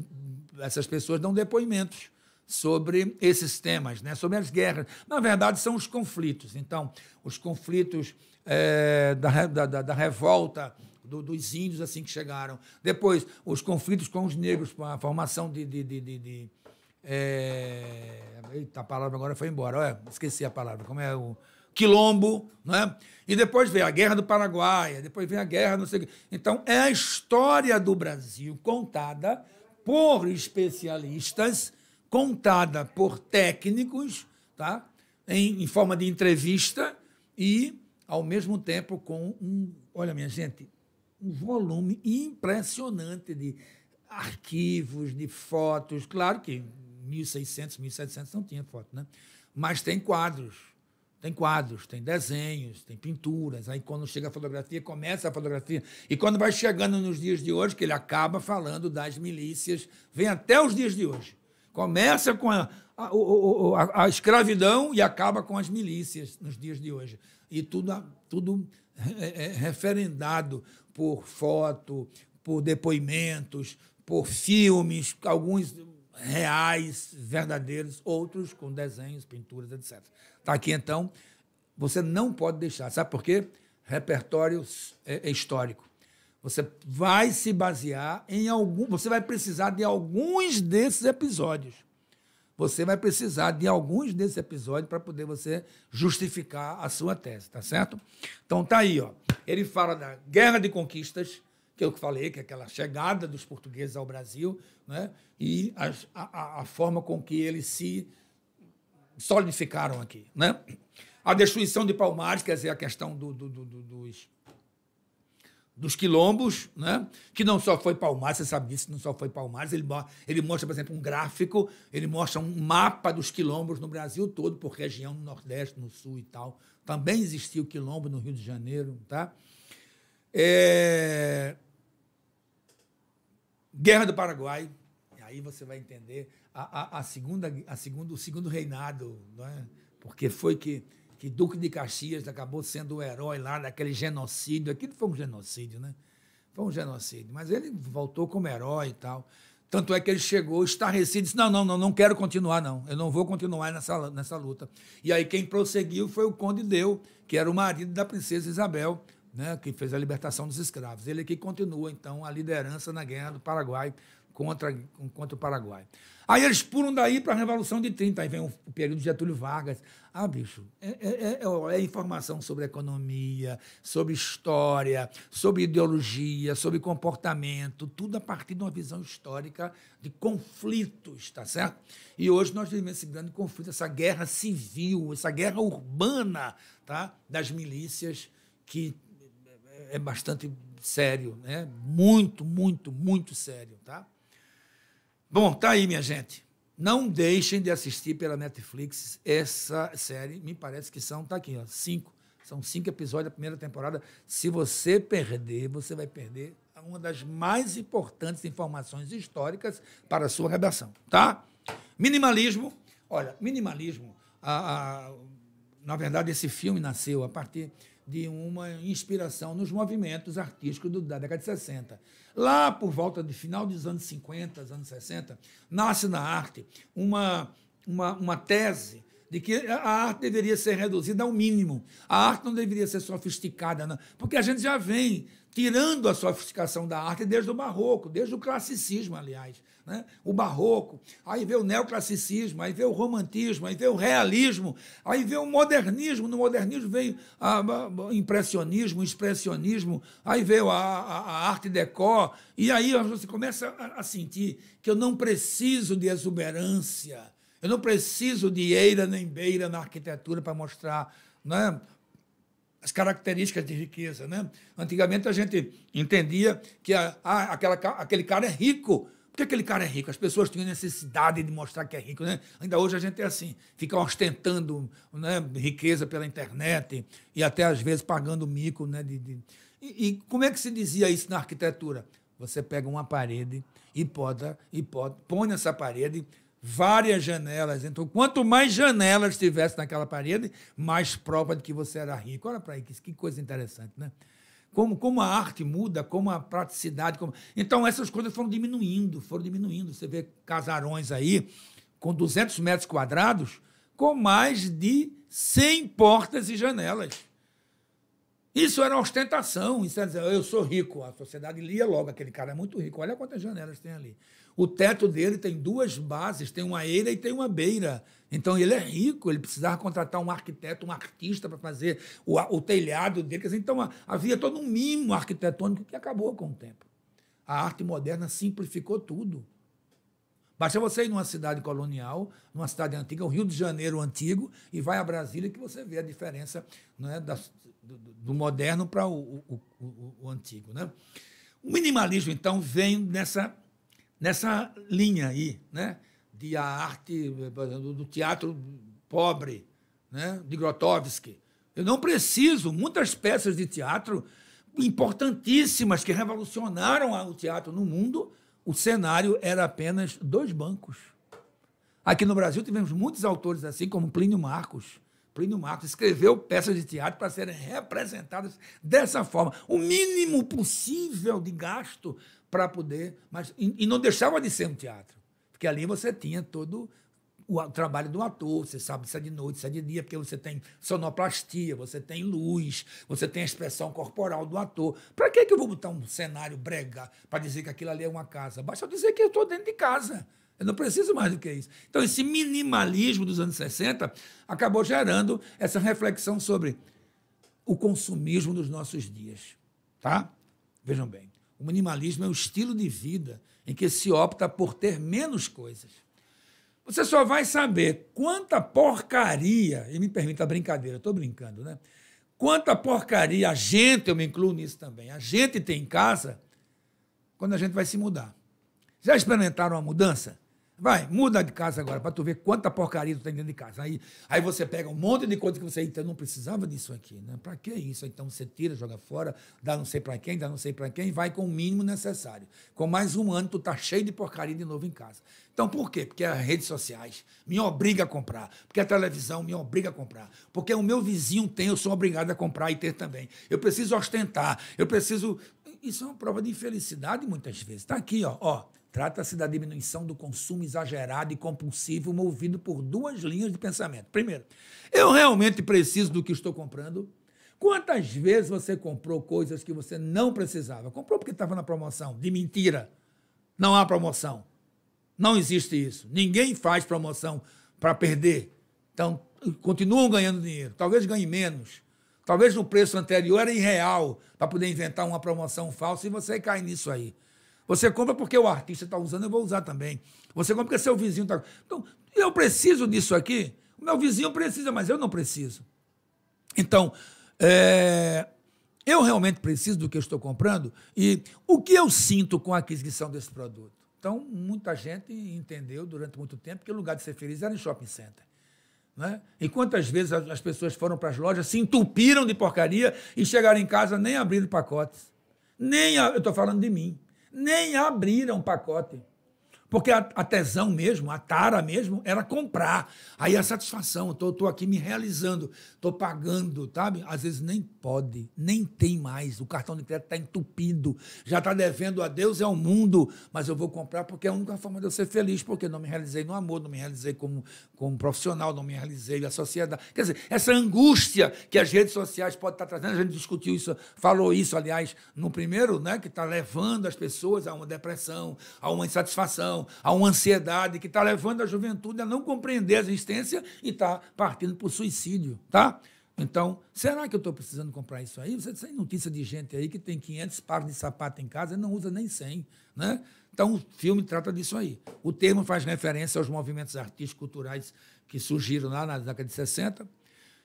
essas pessoas dão depoimentos sobre esses temas, né? sobre as guerras. Na verdade, são os conflitos. Então, os conflitos é, da, da, da, revolta do, dos índios assim que chegaram. Depois, os conflitos com os negros, com a formação de. de, de, de, de é, eita, a palavra agora foi embora. Olha, esqueci a palavra. Como é o. Quilombo, né? E depois veio a Guerra do Paraguai, depois vem a Guerra, não sei o quê. Então, é a história do Brasil contada por especialistas, contada por técnicos, tá? em, em forma de entrevista e ao mesmo tempo com um, olha minha gente, um volume impressionante de arquivos, de fotos. Claro que 1.600, 1.700 não tinha foto, né? Mas tem quadros, tem quadros, tem desenhos, tem pinturas. Aí quando chega a fotografia, começa a fotografia. E quando vai chegando nos dias de hoje, que ele acaba falando das milícias, vem até os dias de hoje. Começa com a, a, a, a escravidão e acaba com as milícias nos dias de hoje e tudo, tudo é, é, referendado por foto, por depoimentos, por filmes, alguns reais, verdadeiros, outros com desenhos, pinturas, etc. Está aqui, então, você não pode deixar. Sabe por quê? Repertório é, é, histórico. Você vai se basear em algum. Você vai precisar de alguns desses episódios você vai precisar de alguns desses episódios para poder você justificar a sua tese, tá certo? Então tá aí, ó. Ele fala da guerra de conquistas, que é eu falei, que é aquela chegada dos portugueses ao Brasil, né? E a, a, a forma com que eles se solidificaram aqui, né? A destruição de Palmares, quer dizer, a questão do, do, do, dos dos quilombos, né? que não só foi Palmares, você sabe disso, não só foi Palmares, ele, ele mostra, por exemplo, um gráfico, ele mostra um mapa dos quilombos no Brasil todo, por região, no Nordeste, no Sul e tal. Também existia o quilombo no Rio de Janeiro. Tá? É... Guerra do Paraguai, aí você vai entender a, a, a segunda, a segundo, o segundo reinado, né, porque foi que que Duque de Caxias acabou sendo o herói lá daquele genocídio. Aquilo foi um genocídio, né? Foi um genocídio. Mas ele voltou como herói e tal. Tanto é que ele chegou estarrecido disse: Não, não, não, não quero continuar, não. Eu não vou continuar nessa, nessa luta. E aí quem prosseguiu foi o Conde Deu, que era o marido da princesa Isabel, né, que fez a libertação dos escravos. Ele é que continua, então, a liderança na Guerra do Paraguai contra, contra o Paraguai. Aí eles pulam daí para a Revolução de 30, aí vem o período de Getúlio Vargas. Ah, bicho, é, é, é informação sobre economia, sobre história, sobre ideologia, sobre comportamento, tudo a partir de uma visão histórica de conflitos, tá certo? E hoje nós vivemos esse grande conflito, essa guerra civil, essa guerra urbana tá? das milícias, que é bastante sério, né? muito, muito, muito sério, tá? Bom, tá aí, minha gente. Não deixem de assistir pela Netflix essa série. Me parece que são, tá aqui, ó, cinco. São cinco episódios da primeira temporada. Se você perder, você vai perder uma das mais importantes informações históricas para a sua redação, tá? Minimalismo. Olha, minimalismo. A, a, na verdade, esse filme nasceu a partir de uma inspiração nos movimentos artísticos do, da década de 60. Lá por volta do final dos anos 50, anos 60, nasce na arte uma, uma, uma tese de que a arte deveria ser reduzida ao mínimo. A arte não deveria ser sofisticada, não. porque a gente já vem tirando a sofisticação da arte desde o barroco, desde o classicismo, aliás. Né? O barroco, aí vê o neoclassicismo, aí vê o romantismo, aí vê o realismo, aí vê o modernismo. No modernismo veio o impressionismo, expressionismo, aí veio a, a, a arte decor, e aí você começa a, a sentir que eu não preciso de exuberância eu não preciso de eira nem beira na arquitetura para mostrar né, as características de riqueza. Né? Antigamente a gente entendia que a, a, aquela, aquele cara é rico. Por que aquele cara é rico? As pessoas tinham necessidade de mostrar que é rico. Né? Ainda hoje a gente é assim, fica ostentando né, riqueza pela internet e até às vezes pagando mico. Né, de, de... E, e como é que se dizia isso na arquitetura? Você pega uma parede e, poda, e poda, põe nessa parede várias janelas. Então, quanto mais janelas tivesse naquela parede, mais prova de que você era rico. Olha para aí, que coisa interessante, né? Como, como a arte muda, como a praticidade. Como... Então, essas coisas foram diminuindo, foram diminuindo. Você vê casarões aí com 200 metros quadrados, com mais de 100 portas e janelas. Isso era ostentação, isso era dizer, eu sou rico. A sociedade lia logo, aquele cara é muito rico, olha quantas janelas tem ali. O teto dele tem duas bases, tem uma eira e tem uma beira. Então ele é rico, ele precisava contratar um arquiteto, um artista para fazer o, o, telhado dele. Então havia todo um mimo arquitetônico que acabou com o tempo. A arte moderna simplificou tudo. Basta você ir numa cidade colonial, numa cidade antiga, o Rio de Janeiro antigo, e vai a Brasília que você vê a diferença né, da, do, do, moderno para o, o, o, antigo. Né? O minimalismo, então, vem nessa nessa linha aí, né? De a arte do teatro pobre, né? De Grotowski. Eu não preciso muitas peças de teatro importantíssimas que revolucionaram o teatro no mundo. O cenário era apenas dois bancos. Aqui no Brasil tivemos muitos autores assim, como Plínio Marcos. Plínio Marcos escreveu peças de teatro para serem representadas dessa forma. O mínimo possível de gasto para poder. Mas, e, e, não deixava de ser um teatro, porque ali você tinha todo o trabalho do ator, você sabe se é de noite, se é de dia, porque você tem sonoplastia, você tem luz, você tem a expressão corporal do ator. Para que, que eu vou botar um cenário brega para dizer que aquilo ali é uma casa? Basta eu dizer que eu estou dentro de casa. Eu não preciso mais do que isso. Então, esse minimalismo dos anos 60 acabou gerando essa reflexão sobre o consumismo dos nossos dias. Tá? Vejam bem. O minimalismo é um estilo de vida em que se opta por ter menos coisas. Você só vai saber quanta porcaria, e me permita a brincadeira, estou brincando, né? Quanta porcaria a gente, eu me incluo nisso também, a gente tem em casa quando a gente vai se mudar. Já experimentaram a mudança? Vai, muda de casa agora, para tu ver quanta porcaria tu tem dentro de casa. Aí, aí você pega um monte de coisa que você então, não precisava disso aqui, né? Para que isso? Então você tira, joga fora, dá não sei para quem, dá não sei para quem, vai com o mínimo necessário. Com mais um ano, tu tá cheio de porcaria de novo em casa. Então por quê? Porque as redes sociais me obriga a comprar, porque a televisão me obriga a comprar, porque o meu vizinho tem, eu sou obrigado a comprar e ter também. Eu preciso ostentar, eu preciso. Isso é uma prova de infelicidade muitas vezes. Está aqui, ó, ó Trata-se da diminuição do consumo exagerado e compulsivo movido por duas linhas de pensamento. Primeiro, eu realmente preciso do que estou comprando? Quantas vezes você comprou coisas que você não precisava? Comprou porque estava na promoção, de mentira. Não há promoção. Não existe isso. Ninguém faz promoção para perder. Então, continuam ganhando dinheiro. Talvez ganhe menos. Talvez o preço anterior era irreal para poder inventar uma promoção falsa e você cai nisso aí. Você compra porque o artista está usando, eu vou usar também. Você compra porque seu vizinho está. Então, eu preciso disso aqui. O meu vizinho precisa, mas eu não preciso. Então, é, eu realmente preciso do que eu estou comprando e o que eu sinto com a aquisição desse produto? Então, muita gente entendeu durante muito tempo que o lugar de ser feliz era em shopping center. Né? E quantas vezes as pessoas foram para as lojas, se entupiram de porcaria e chegaram em casa nem abrindo pacotes. Nem a, eu estou falando de mim nem abriram pacote. Porque a, a tesão mesmo, a tara mesmo, era comprar. Aí a satisfação, estou aqui me realizando, estou pagando, sabe? Às vezes nem pode, nem tem mais. O cartão de crédito está entupido, já está devendo a Deus e ao mundo, mas eu vou comprar porque é a única forma de eu ser feliz, porque não me realizei no amor, não me realizei como, como profissional, não me realizei na sociedade. Quer dizer, essa angústia que as redes sociais podem estar tá trazendo, a gente discutiu isso, falou isso, aliás, no primeiro, né, que está levando as pessoas a uma depressão, a uma insatisfação, a uma ansiedade que está levando a juventude a não compreender a existência e está partindo para o suicídio, tá? Então, será que eu estou precisando comprar isso aí? Você tem notícia de gente aí que tem 500 pares de sapato em casa e não usa nem 100, né? Então, o filme trata disso aí. O termo faz referência aos movimentos artísticos culturais que surgiram lá na década de 60.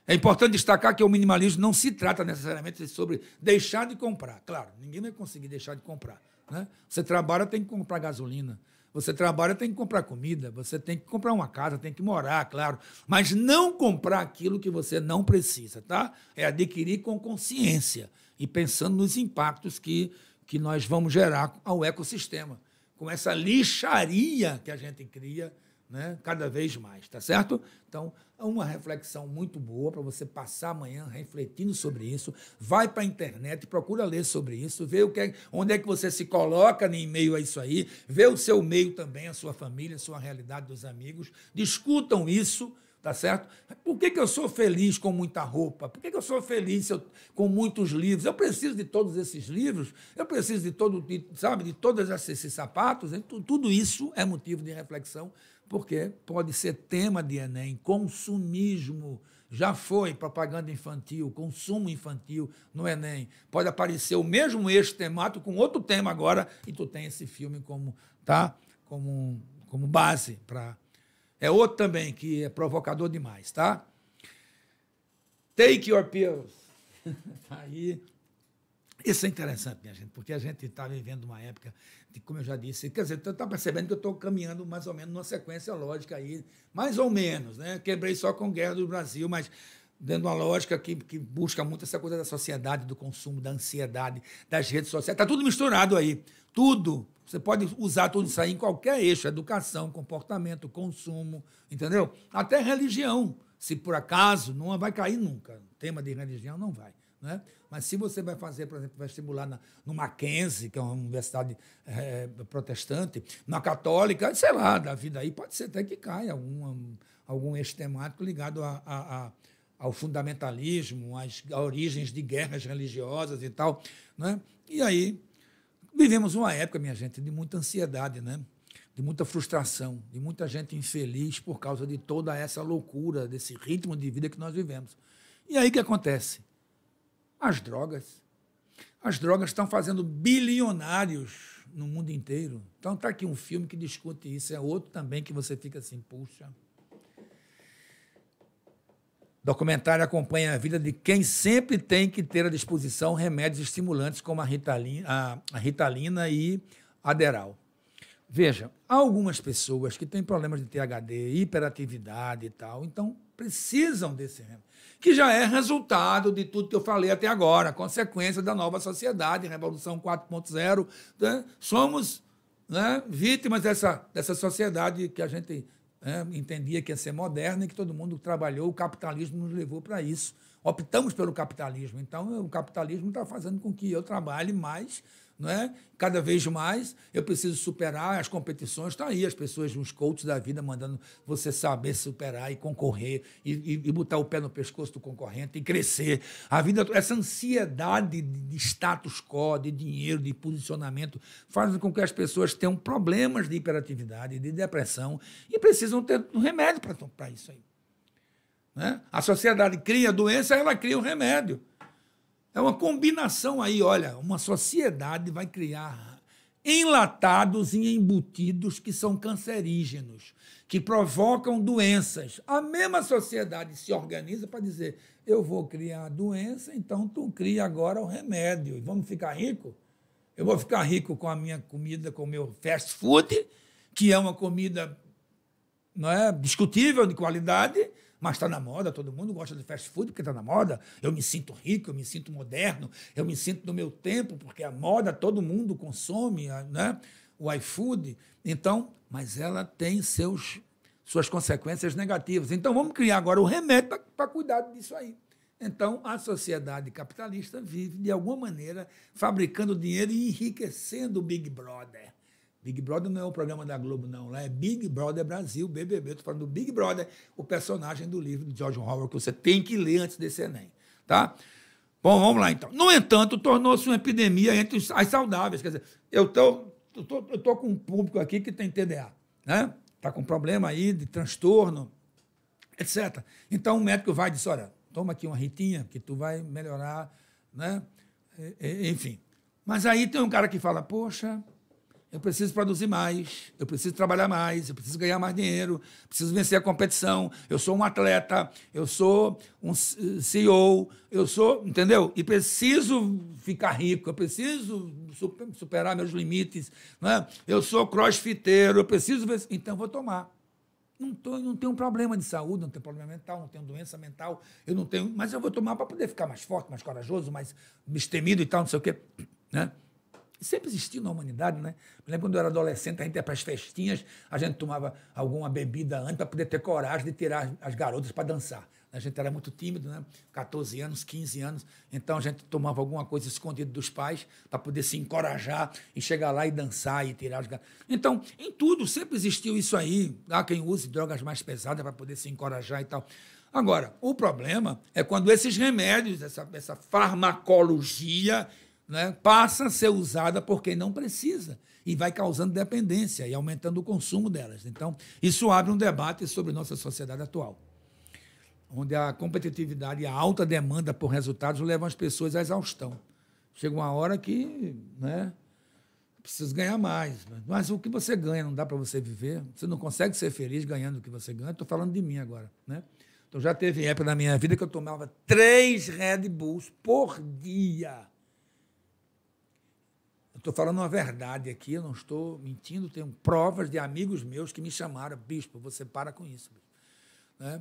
É importante destacar que o minimalismo não se trata necessariamente sobre deixar de comprar. Claro, ninguém vai conseguir deixar de comprar. Né? Você trabalha, tem que comprar gasolina. Você trabalha, tem que comprar comida, você tem que comprar uma casa, tem que morar, claro. Mas não comprar aquilo que você não precisa, tá? É adquirir com consciência e pensando nos impactos que, que nós vamos gerar ao ecossistema. Com essa lixaria que a gente cria né? cada vez mais, tá certo? Então, é uma reflexão muito boa para você passar amanhã refletindo sobre isso. Vai para a internet, procura ler sobre isso, vê o que é, onde é que você se coloca em meio a isso aí, vê o seu meio também, a sua família, a sua realidade dos amigos, discutam isso, tá certo? Por que, que eu sou feliz com muita roupa? Por que, que eu sou feliz eu, com muitos livros? Eu preciso de todos esses livros? Eu preciso de todo, de, sabe, de todos esses, esses sapatos? Então, tudo isso é motivo de reflexão porque pode ser tema de Enem, consumismo. Já foi propaganda infantil, consumo infantil no Enem. Pode aparecer o mesmo eixo temático com outro tema agora, e tu tem esse filme como, tá? como, como base para. É outro também que é provocador demais, tá? Take your pills. tá aí. Isso é interessante, minha gente, porque a gente está vivendo uma época de, como eu já disse, quer dizer, está percebendo que eu estou caminhando mais ou menos numa sequência lógica aí, mais ou menos, né? Quebrei só com Guerra do Brasil, mas dentro de uma lógica que, que busca muito essa coisa da sociedade, do consumo, da ansiedade, das redes sociais. Está tudo misturado aí. Tudo. Você pode usar tudo isso aí em qualquer eixo: educação, comportamento, consumo, entendeu? Até religião. Se por acaso, não vai cair nunca. O tema de religião não vai. Né? Mas se você vai fazer, por exemplo, vestibular na, no Mackenzie, que é uma universidade é, protestante, na católica, sei lá, da vida aí, pode ser até que caia algum, algum temático ligado a, a, a, ao fundamentalismo, às origens de guerras religiosas e tal. Né? E aí vivemos uma época, minha gente, de muita ansiedade, né? de muita frustração, de muita gente infeliz por causa de toda essa loucura, desse ritmo de vida que nós vivemos. E aí o que acontece? As drogas. As drogas estão fazendo bilionários no mundo inteiro. Então está aqui um filme que discute isso, é outro também que você fica assim, puxa. Documentário acompanha a vida de quem sempre tem que ter à disposição remédios estimulantes como a ritalina, a, a ritalina e a Deral. Veja, há algumas pessoas que têm problemas de THD, hiperatividade e tal, então precisam desse remédio, que já é resultado de tudo que eu falei até agora, consequência da nova sociedade, Revolução 4.0. Né? Somos né, vítimas dessa, dessa sociedade que a gente né, entendia que ia ser moderna e que todo mundo trabalhou, o capitalismo nos levou para isso. Optamos pelo capitalismo, então o capitalismo está fazendo com que eu trabalhe mais não é? Cada vez mais eu preciso superar as competições. Estão tá aí as pessoas, uns coaches da vida, mandando você saber superar e concorrer e, e, e, botar o pé no pescoço do concorrente e crescer. A vida, essa ansiedade de status quo, de dinheiro, de posicionamento, faz com que as pessoas tenham problemas de hiperatividade, de depressão e precisam ter um remédio para isso aí. Né? A sociedade cria a doença, ela cria o um remédio. É uma combinação aí, olha, uma sociedade vai criar enlatados e embutidos que são cancerígenos, que provocam doenças. A mesma sociedade se organiza para dizer: eu vou criar a doença, então tu cria agora o remédio. E vamos ficar rico? Eu vou ficar rico com a minha comida, com o meu fast food, que é uma comida não é discutível de qualidade, mas está na moda, todo mundo gosta de fast food porque está na moda. Eu me sinto rico, eu me sinto moderno, eu me sinto no meu tempo, porque a moda todo mundo consome, né? o iFood. Então, mas ela tem seus, suas consequências negativas. Então, vamos criar agora o remédio para cuidar disso aí. Então, a sociedade capitalista vive, de alguma maneira, fabricando dinheiro e enriquecendo o Big Brother. Big Brother não é o programa da Globo, não. Lá é Big Brother Brasil, BBB. Estou falando do Big Brother, o personagem do livro de George Orwell, que você tem que ler antes desse Enem. Tá? Bom, vamos lá então. No entanto, tornou-se uma epidemia entre os, as saudáveis. Quer dizer, eu tô, eu tô, eu tô com um público aqui que tem TDA, né? Tá com problema aí de transtorno, etc. Então o médico vai e diz: olha, toma aqui uma ritinha que tu vai melhorar, né? E, e, enfim. Mas aí tem um cara que fala: poxa, eu preciso produzir mais, eu preciso trabalhar mais, eu preciso ganhar mais dinheiro, preciso vencer a competição, eu sou um atleta, eu sou um CEO, eu sou, entendeu? E preciso ficar rico, eu preciso superar meus limites, né? eu sou crossfiteiro, eu preciso vencer, então vou tomar. Não, tô, não tenho um problema de saúde, não tenho problema mental, não tenho doença mental, eu não tenho, mas eu vou tomar para poder ficar mais forte, mais corajoso, mais destemido e tal, não sei o quê, né? sempre existiu na humanidade, né? Me lembro quando eu era adolescente, a gente ia para as festinhas, a gente tomava alguma bebida antes para poder ter coragem de tirar as, garotas para dançar. Né? A gente era muito tímido, né? 14 anos, 15 anos. Então a gente tomava alguma coisa escondida dos pais para poder se encorajar e chegar lá e dançar e tirar as garotas. Então, em tudo, sempre existiu isso aí. Há quem use drogas mais pesadas para poder se encorajar e tal. Agora, o problema é quando esses remédios, essa, essa farmacologia né, passa a ser usada por quem não precisa e vai causando dependência e aumentando o consumo delas. Então, isso abre um debate sobre nossa sociedade atual, onde a competitividade e a alta demanda por resultados levam as pessoas à exaustão. Chega uma hora que né, precisa ganhar mais. Mas o que você ganha não dá para você viver. Você não consegue ser feliz ganhando o que você ganha. Estou falando de mim agora. Né? Então, já teve época na minha vida que eu tomava três Red Bulls por dia Estou falando uma verdade aqui, eu não estou mentindo. Tenho provas de amigos meus que me chamaram, bispo, você para com isso. Né?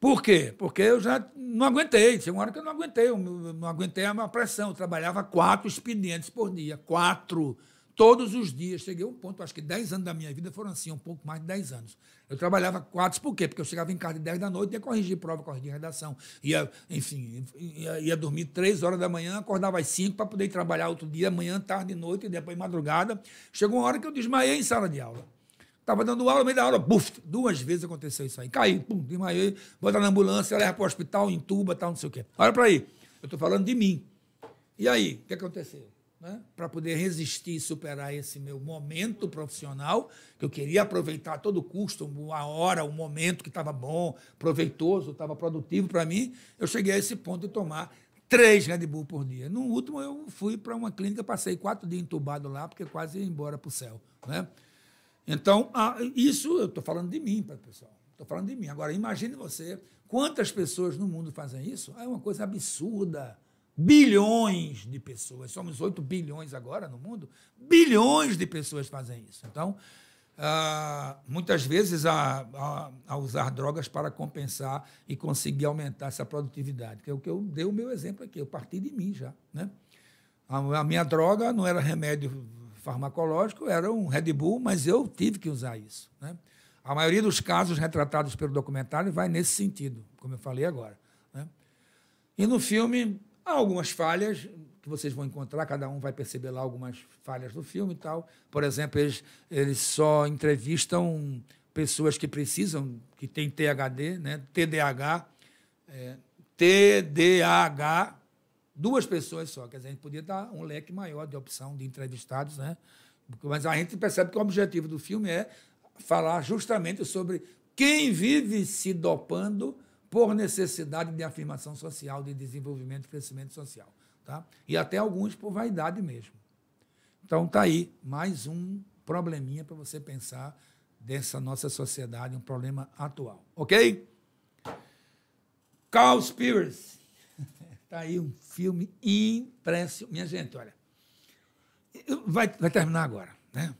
Por quê? Porque eu já não aguentei. Tinha uma hora que eu não aguentei, eu não aguentei a minha pressão. Eu trabalhava quatro expedientes por dia, quatro expedientes todos os dias. Cheguei a um ponto, acho que 10 anos da minha vida foram assim, um pouco mais de 10 anos. Eu trabalhava quatro, por quê? Porque eu chegava em casa de 10 da noite, ia corrigir prova, corrigir redação. Ia, enfim, ia, ia dormir 3 horas da manhã, acordava às 5 para poder trabalhar outro dia, amanhã, tarde, noite, e depois madrugada. Chegou uma hora que eu desmaiei em sala de aula. Estava dando aula, no meio da aula, buf, duas vezes aconteceu isso aí. Caí, pum, desmaiei, bota na ambulância, leva para o hospital, entuba, tal, não sei o quê. Olha para aí, eu estou falando de mim. E aí, o que aconteceu? né, para poder resistir e superar esse meu momento profissional, que eu queria aproveitar a todo custo, a hora, o momento que estava bom, proveitoso, estava produtivo para mim, eu cheguei a esse ponto de tomar três Red Bull por dia. No último, eu fui para uma clínica, passei quatro dias entubado lá, porque quase ia embora para o céu. Né? Então, isso eu estou falando de mim, para o pessoal. Estou falando de mim. Agora, imagine você, quantas pessoas no mundo fazem isso? É uma coisa absurda. Bilhões de pessoas, somos 8 bilhões agora no mundo, bilhões de pessoas fazem isso. Então, ah, muitas vezes a, a, a, usar drogas para compensar e conseguir aumentar essa produtividade, que é o que eu dei o meu exemplo aqui, eu parti de mim já. Né? A, a minha droga não era remédio farmacológico, era um Red Bull, mas eu tive que usar isso. Né? A maioria dos casos retratados pelo documentário vai nesse sentido, como eu falei agora. Né? E no filme Há algumas falhas que vocês vão encontrar, cada um vai perceber lá algumas falhas do filme e tal. Por exemplo, eles, eles só entrevistam pessoas que precisam, que têm THD, né? TDAH. É, TDAH, duas pessoas só. Quer dizer, a gente podia dar um leque maior de opção de entrevistados, né? Mas a gente percebe que o objetivo do filme é falar justamente sobre quem vive se dopando por necessidade de afirmação social, de desenvolvimento e crescimento social. Tá? E até alguns por vaidade mesmo. Então tá aí mais um probleminha para você pensar dessa nossa sociedade, um problema atual, ok? Spears. tá aí um filme impressionante. Minha gente, olha, vai, vai terminar agora, né?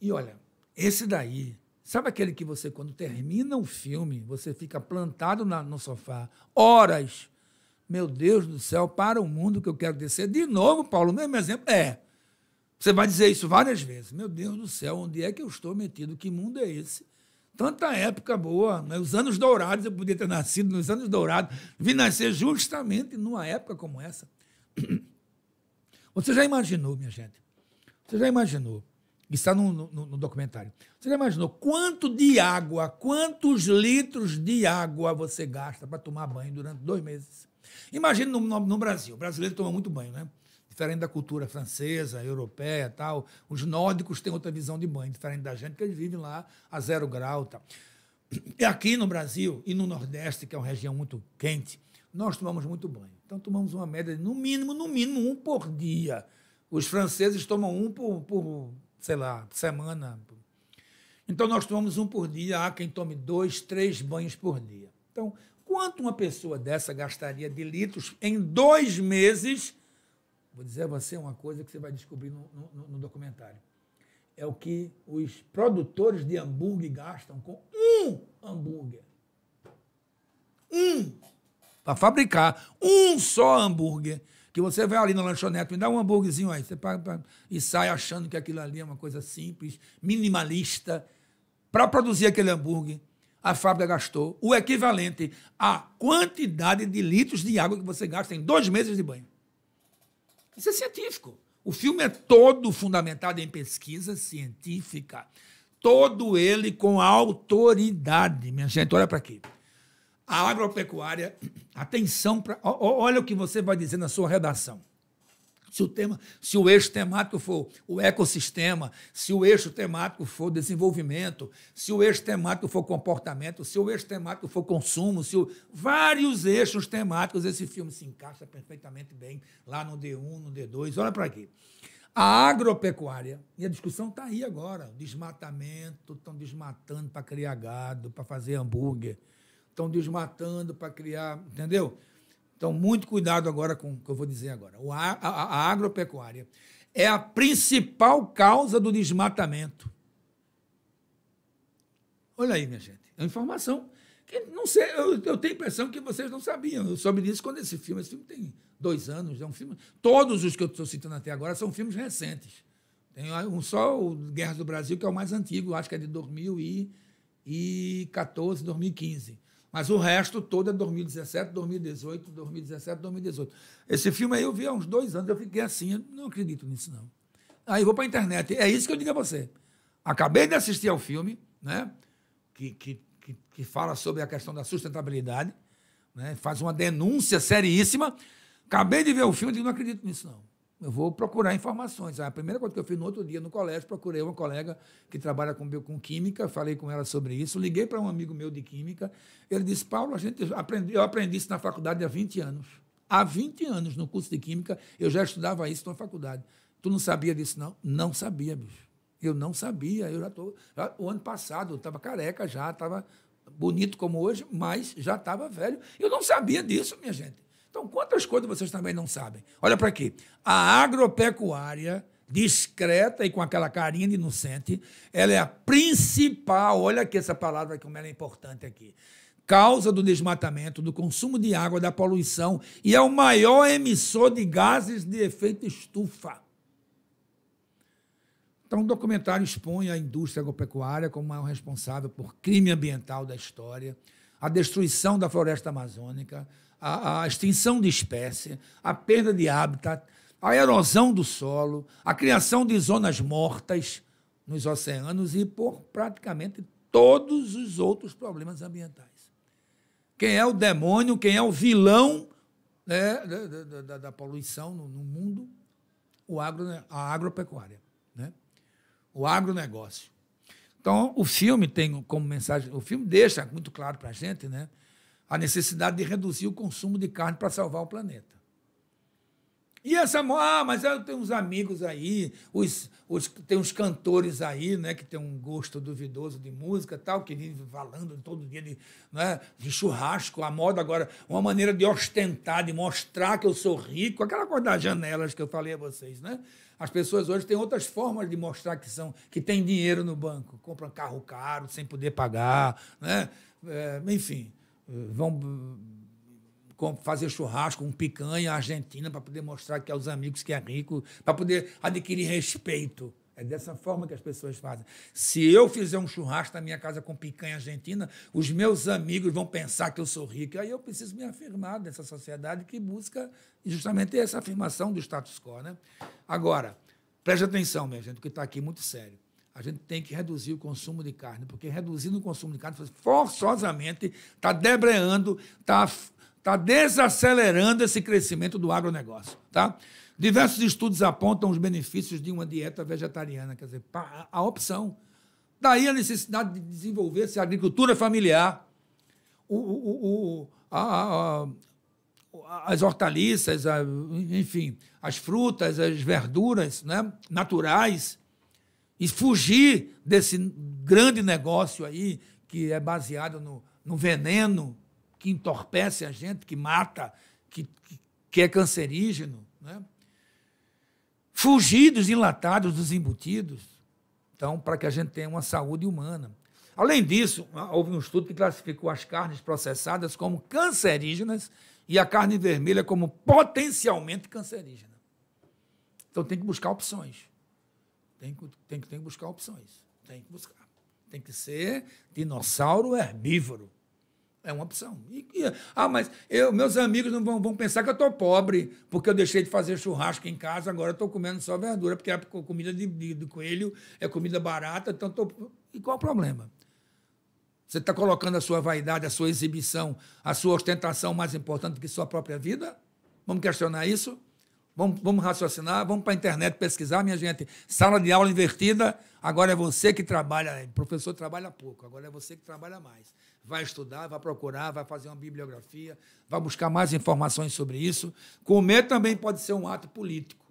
E olha, esse daí Sabe aquele que você, quando termina um filme, você fica plantado na, no sofá horas? Meu Deus do céu, para o mundo que eu quero descer. De novo, Paulo, mesmo exemplo? É. Você vai dizer isso várias vezes. Meu Deus do céu, onde é que eu estou metido? Que mundo é esse? Tanta época boa, né? os anos dourados, eu podia ter nascido nos anos dourados, vi nascer justamente numa época como essa. Você já imaginou, minha gente? Você já imaginou está no, no, no documentário. Você já imaginou quanto de água, quantos litros de água você gasta para tomar banho durante dois meses? Imagina no, no, no, Brasil. O brasileiro toma muito banho, né? Diferente da cultura francesa, europeia tal. Os nórdicos têm outra visão de banho, diferente da gente, que eles vivem lá a zero grau tal. E aqui no Brasil e no Nordeste, que é uma região muito quente, nós tomamos muito banho. Então tomamos uma média de, no mínimo, no mínimo, um por dia. Os franceses tomam um por, por sei lá, semana. Então, nós tomamos um por dia, há quem tome dois, três banhos por dia. Então, quanto uma pessoa dessa gastaria de litros em dois meses? Vou dizer a você uma coisa que você vai descobrir no, no, no documentário. É o que os produtores de hambúrguer gastam com um hambúrguer. Um! Para fabricar um só hambúrguer. Que você vai ali na lanchonete, me dá um hambúrguerzinho aí, você paga e sai achando que aquilo ali é uma coisa simples, minimalista. Para produzir aquele hambúrguer, a fábrica gastou o equivalente à quantidade de litros de água que você gasta em dois meses de banho. Isso é científico. O filme é todo fundamentado em pesquisa científica. Todo ele com autoridade. Minha gente, olha para aqui a agropecuária, atenção para. Olha o que você vai dizer na sua redação. Se o, tema, se o eixo temático for o ecossistema, se o eixo temático for desenvolvimento, se o eixo temático for comportamento, se o eixo temático for consumo, se o, vários eixos temáticos, esse filme se encaixa perfeitamente bem lá no D1, no D2. Olha para aqui. A agropecuária, e a discussão está aí agora: desmatamento, estão desmatando para criar gado, para fazer hambúrguer estão desmatando para criar, entendeu? Então, muito cuidado agora com o que eu vou dizer agora. A, a, a agropecuária é a principal causa do desmatamento. Olha aí, minha gente. É uma informação que não sei, eu, eu, tenho a impressão que vocês não sabiam. Eu soube disso quando esse filme. Esse filme tem dois anos, é um filme. Todos os que eu estou citando até agora são filmes recentes. Tem ah, um só, o Guerras do Brasil, que é o mais antigo, acho que é de 2014, 2015. Mas o resto todo é 2017, 2018, 2017, 2018. Esse filme aí eu vi há uns dois anos, eu fiquei assim, eu não acredito nisso, não. Aí vou para a internet. É isso que eu digo a você. Acabei de assistir ao filme, né? Que, que, que, que fala sobre a questão da sustentabilidade, né? faz uma denúncia seríssima. Acabei de ver o filme e não acredito nisso, não eu vou procurar informações. A primeira coisa que eu fiz no outro dia no colégio, procurei uma colega que trabalha com, com química, falei com ela sobre isso, liguei para um amigo meu de química. Ele disse: Paulo, a gente aprendi, eu aprendi isso na faculdade há 20 anos. Há 20 anos no curso de química, eu já estudava isso na faculdade. Tu não sabia disso, não? Não sabia, bicho. Eu não sabia. Eu já estou. O ano passado, eu estava careca já, estava bonito como hoje, mas já estava velho. Eu não sabia disso, minha gente. Então, quantas coisas vocês também não sabem? Olha para aqui. A agropecuária, discreta e com aquela carinha de inocente, ela é a principal, olha aqui essa palavra como ela é importante aqui, causa do desmatamento, do consumo de água, da poluição e é o maior emissor de gases de efeito estufa. Então, o documentário expõe a indústria agropecuária como maior responsável por crime ambiental da história, a destruição da floresta amazônica, a, a extinção de espécie, a perda de hábitat, a erosão do solo, a criação de zonas mortas nos oceanos e por praticamente todos os outros problemas ambientais. Quem é o demônio, quem é o vilão né, da, da, da, poluição no, no, mundo? O agro, a agropecuária, né? o agronegócio. Então, o filme tem como mensagem, o filme deixa muito claro para a gente né, a necessidade de reduzir o consumo de carne para salvar o planeta. E essa, ah, mas eu tenho uns amigos aí, os, os, tem uns cantores aí, né, que tem um gosto duvidoso de música tal, que vive falando todo dia de, né, de churrasco, a moda agora, uma maneira de ostentar, de mostrar que eu sou rico, aquela coisa das janelas que eu falei a vocês, né? As pessoas hoje têm outras formas de mostrar que são, que tem dinheiro no banco, compram carro caro sem poder pagar, né? É, enfim, eh, vão eh, fazer churrasco com picanha argentina para poder mostrar que aos é amigos que é rico, para poder adquirir respeito. É dessa forma que as pessoas fazem. Se eu fizer um churrasco na minha casa com picanha argentina, os meus amigos vão pensar que eu sou rico. Aí eu preciso me afirmar nessa sociedade que busca justamente essa afirmação do status quo. Né? Agora, preste atenção, minha gente, que está aqui muito sério a gente tem que reduzir o consumo de carne, porque reduzindo o consumo de carne, forçosamente está debreando, está tá desacelerando esse crescimento do agronegócio. Tá? Diversos estudos apontam os benefícios de uma dieta vegetariana, quer dizer, a opção. Daí a necessidade de desenvolver-se a agricultura familiar, o, o, o, a, a, as hortaliças, a, enfim, as frutas, as verduras né, naturais e fugir desse grande negócio aí que é baseado no, no veneno que entorpece a gente, que mata, que, que é cancerígeno. Né? Fugir dos enlatados, dos embutidos. Então, para que a gente tenha uma saúde humana. Além disso, ah, houve um estudo que classificou as carnes processadas como cancerígenas e a carne vermelha como potencialmente cancerígena. Então tem que buscar opções. Tem que, tem, tem que buscar opções. Tem que buscar. Tem que ser dinossauro herbívoro. É uma opção. E, e, ah, mas eu, meus amigos não vão, vão pensar que eu estou pobre, porque eu deixei de fazer churrasco em casa, agora estou comendo só verdura, porque a comida de, de, de coelho, é comida barata, então estou. E qual o problema? Você está colocando a sua vaidade, a sua exibição, a sua ostentação mais importante que sua própria vida? Vamos questionar isso? Vamos, vamos raciocinar, vamos para a internet pesquisar, minha gente. Sala de aula invertida, agora é você que trabalha. O é, professor trabalha pouco, agora é você que trabalha mais. Vai estudar, vai procurar, vai fazer uma bibliografia, vai buscar mais informações sobre isso. Comer também pode ser um ato político.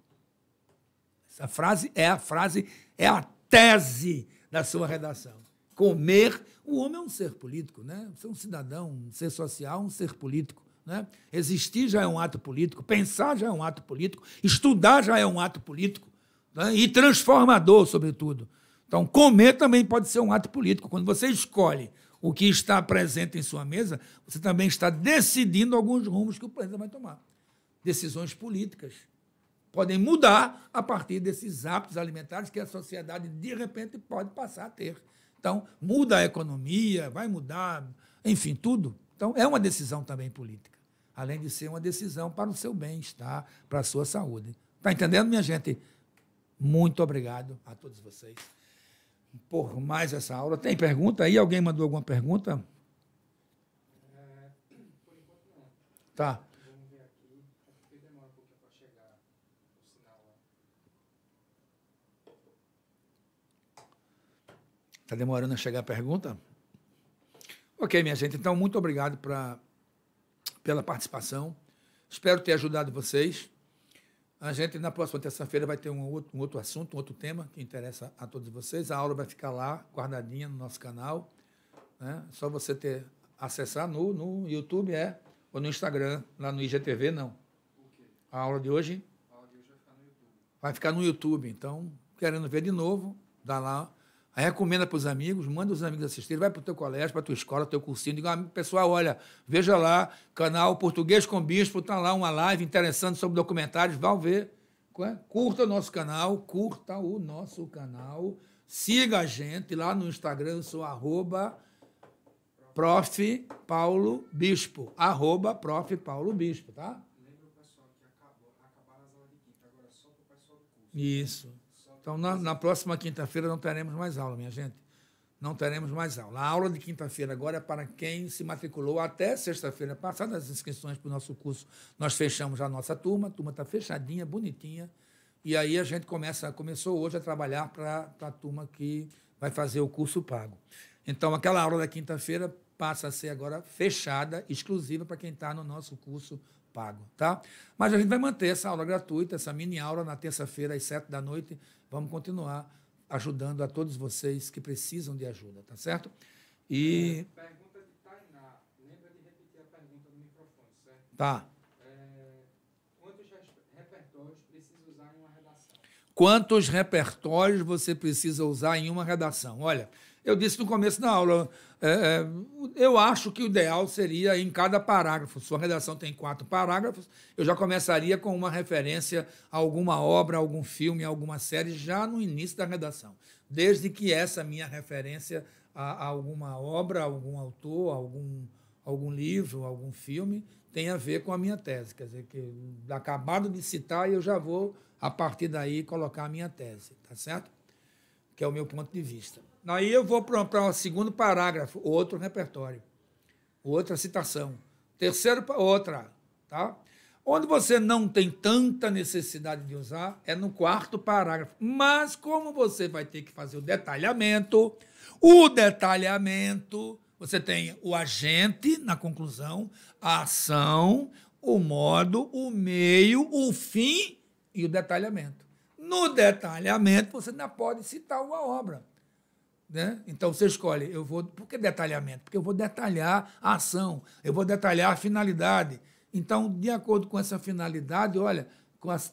Essa frase é a frase, é a tese da sua redação. Comer, o homem é um ser político, né? Você é um cidadão, um ser social, um ser político. Né? Existir já é um ato político, pensar já é um ato político, estudar já é um ato político né? e transformador, sobretudo. Então, comer também pode ser um ato político. Quando você escolhe o que está presente em sua mesa, você também está decidindo alguns rumos que o planeta vai tomar. Decisões políticas podem mudar a partir desses hábitos alimentares que a sociedade, de repente, pode passar a ter. Então, muda a economia, vai mudar, enfim, tudo. Então, é uma decisão também política além de ser uma decisão para o seu bem-estar, para a sua saúde. Está entendendo, minha gente? Muito obrigado a todos vocês por mais essa aula. Tem pergunta aí? Alguém mandou alguma pergunta? Tá. Está demorando a chegar a pergunta? Ok, minha gente. Então, muito obrigado para pela participação. Espero ter ajudado vocês. A gente, na próxima terça-feira, vai ter um outro, um outro assunto, um outro tema que interessa a todos vocês. A aula vai ficar lá, guardadinha no nosso canal. Né? Só você ter acessar no, no YouTube é, ou no Instagram, lá no IGTV, não. A aula de hoje? A aula de hoje vai ficar no YouTube. Vai ficar no YouTube, então, querendo ver de novo, dá lá recomenda para os amigos, manda os amigos assistirem, vai para o teu colégio, para a tua escola, teu cursinho, diga, pessoal, olha, veja lá, canal Português com Bispo, está lá uma live interessante sobre documentários, vão ver. É? Curta o nosso canal, curta o nosso canal, siga a gente lá no Instagram, eu sou arroba prof. Paulo Bispo, arroba prof. Paulo Bispo, tá? Lembra o pessoal que acabou, acabaram as aulas de quinta, agora é só para o pessoal do curso. Isso. Então, na, na próxima quinta-feira não teremos mais aula, minha gente. Não teremos mais aula. A aula de quinta-feira agora é para quem se matriculou até sexta-feira passada. As inscrições para o nosso curso, nós fechamos a nossa turma. A turma está fechadinha, bonitinha. E aí a gente começa, começou hoje a trabalhar para a turma que vai fazer o curso pago. Então, aquela aula da quinta-feira passa a ser agora fechada, exclusiva para quem está no nosso curso pago, tá? Mas a gente vai manter essa aula gratuita, essa mini aula na terça-feira às sete da noite. Vamos continuar ajudando a todos vocês que precisam de ajuda, tá certo? E pergunta de Tainá, lembra de repetir a pergunta no microfone, certo? Tá. quantos repertórios você precisa usar em uma redação. Olha, eu disse no começo da aula, é, é, eu acho que o ideal seria em cada parágrafo. Sua redação tem quatro parágrafos, eu já começaria com uma referência a alguma obra, algum filme, alguma série, já no início da redação. Desde que essa minha referência a, a alguma obra, algum autor, algum, algum livro, algum filme, tenha a ver com a minha tese. Quer dizer, que acabado de citar, eu já vou a partir daí colocar a minha tese, tá certo? Que é o meu ponto de vista. Aí eu vou para o segundo parágrafo, outro repertório, outra citação. Terceiro, outra, tá? Onde você não tem tanta necessidade de usar é no quarto parágrafo. Mas como você vai ter que fazer o detalhamento, o detalhamento, você tem o agente na conclusão, a ação, o modo, o meio, o fim e o detalhamento. No detalhamento, você ainda pode citar uma obra. Né? Então você escolhe, eu vou. Por que detalhamento? Porque eu vou detalhar a ação, eu vou detalhar a finalidade. Então, de acordo com essa finalidade, olha,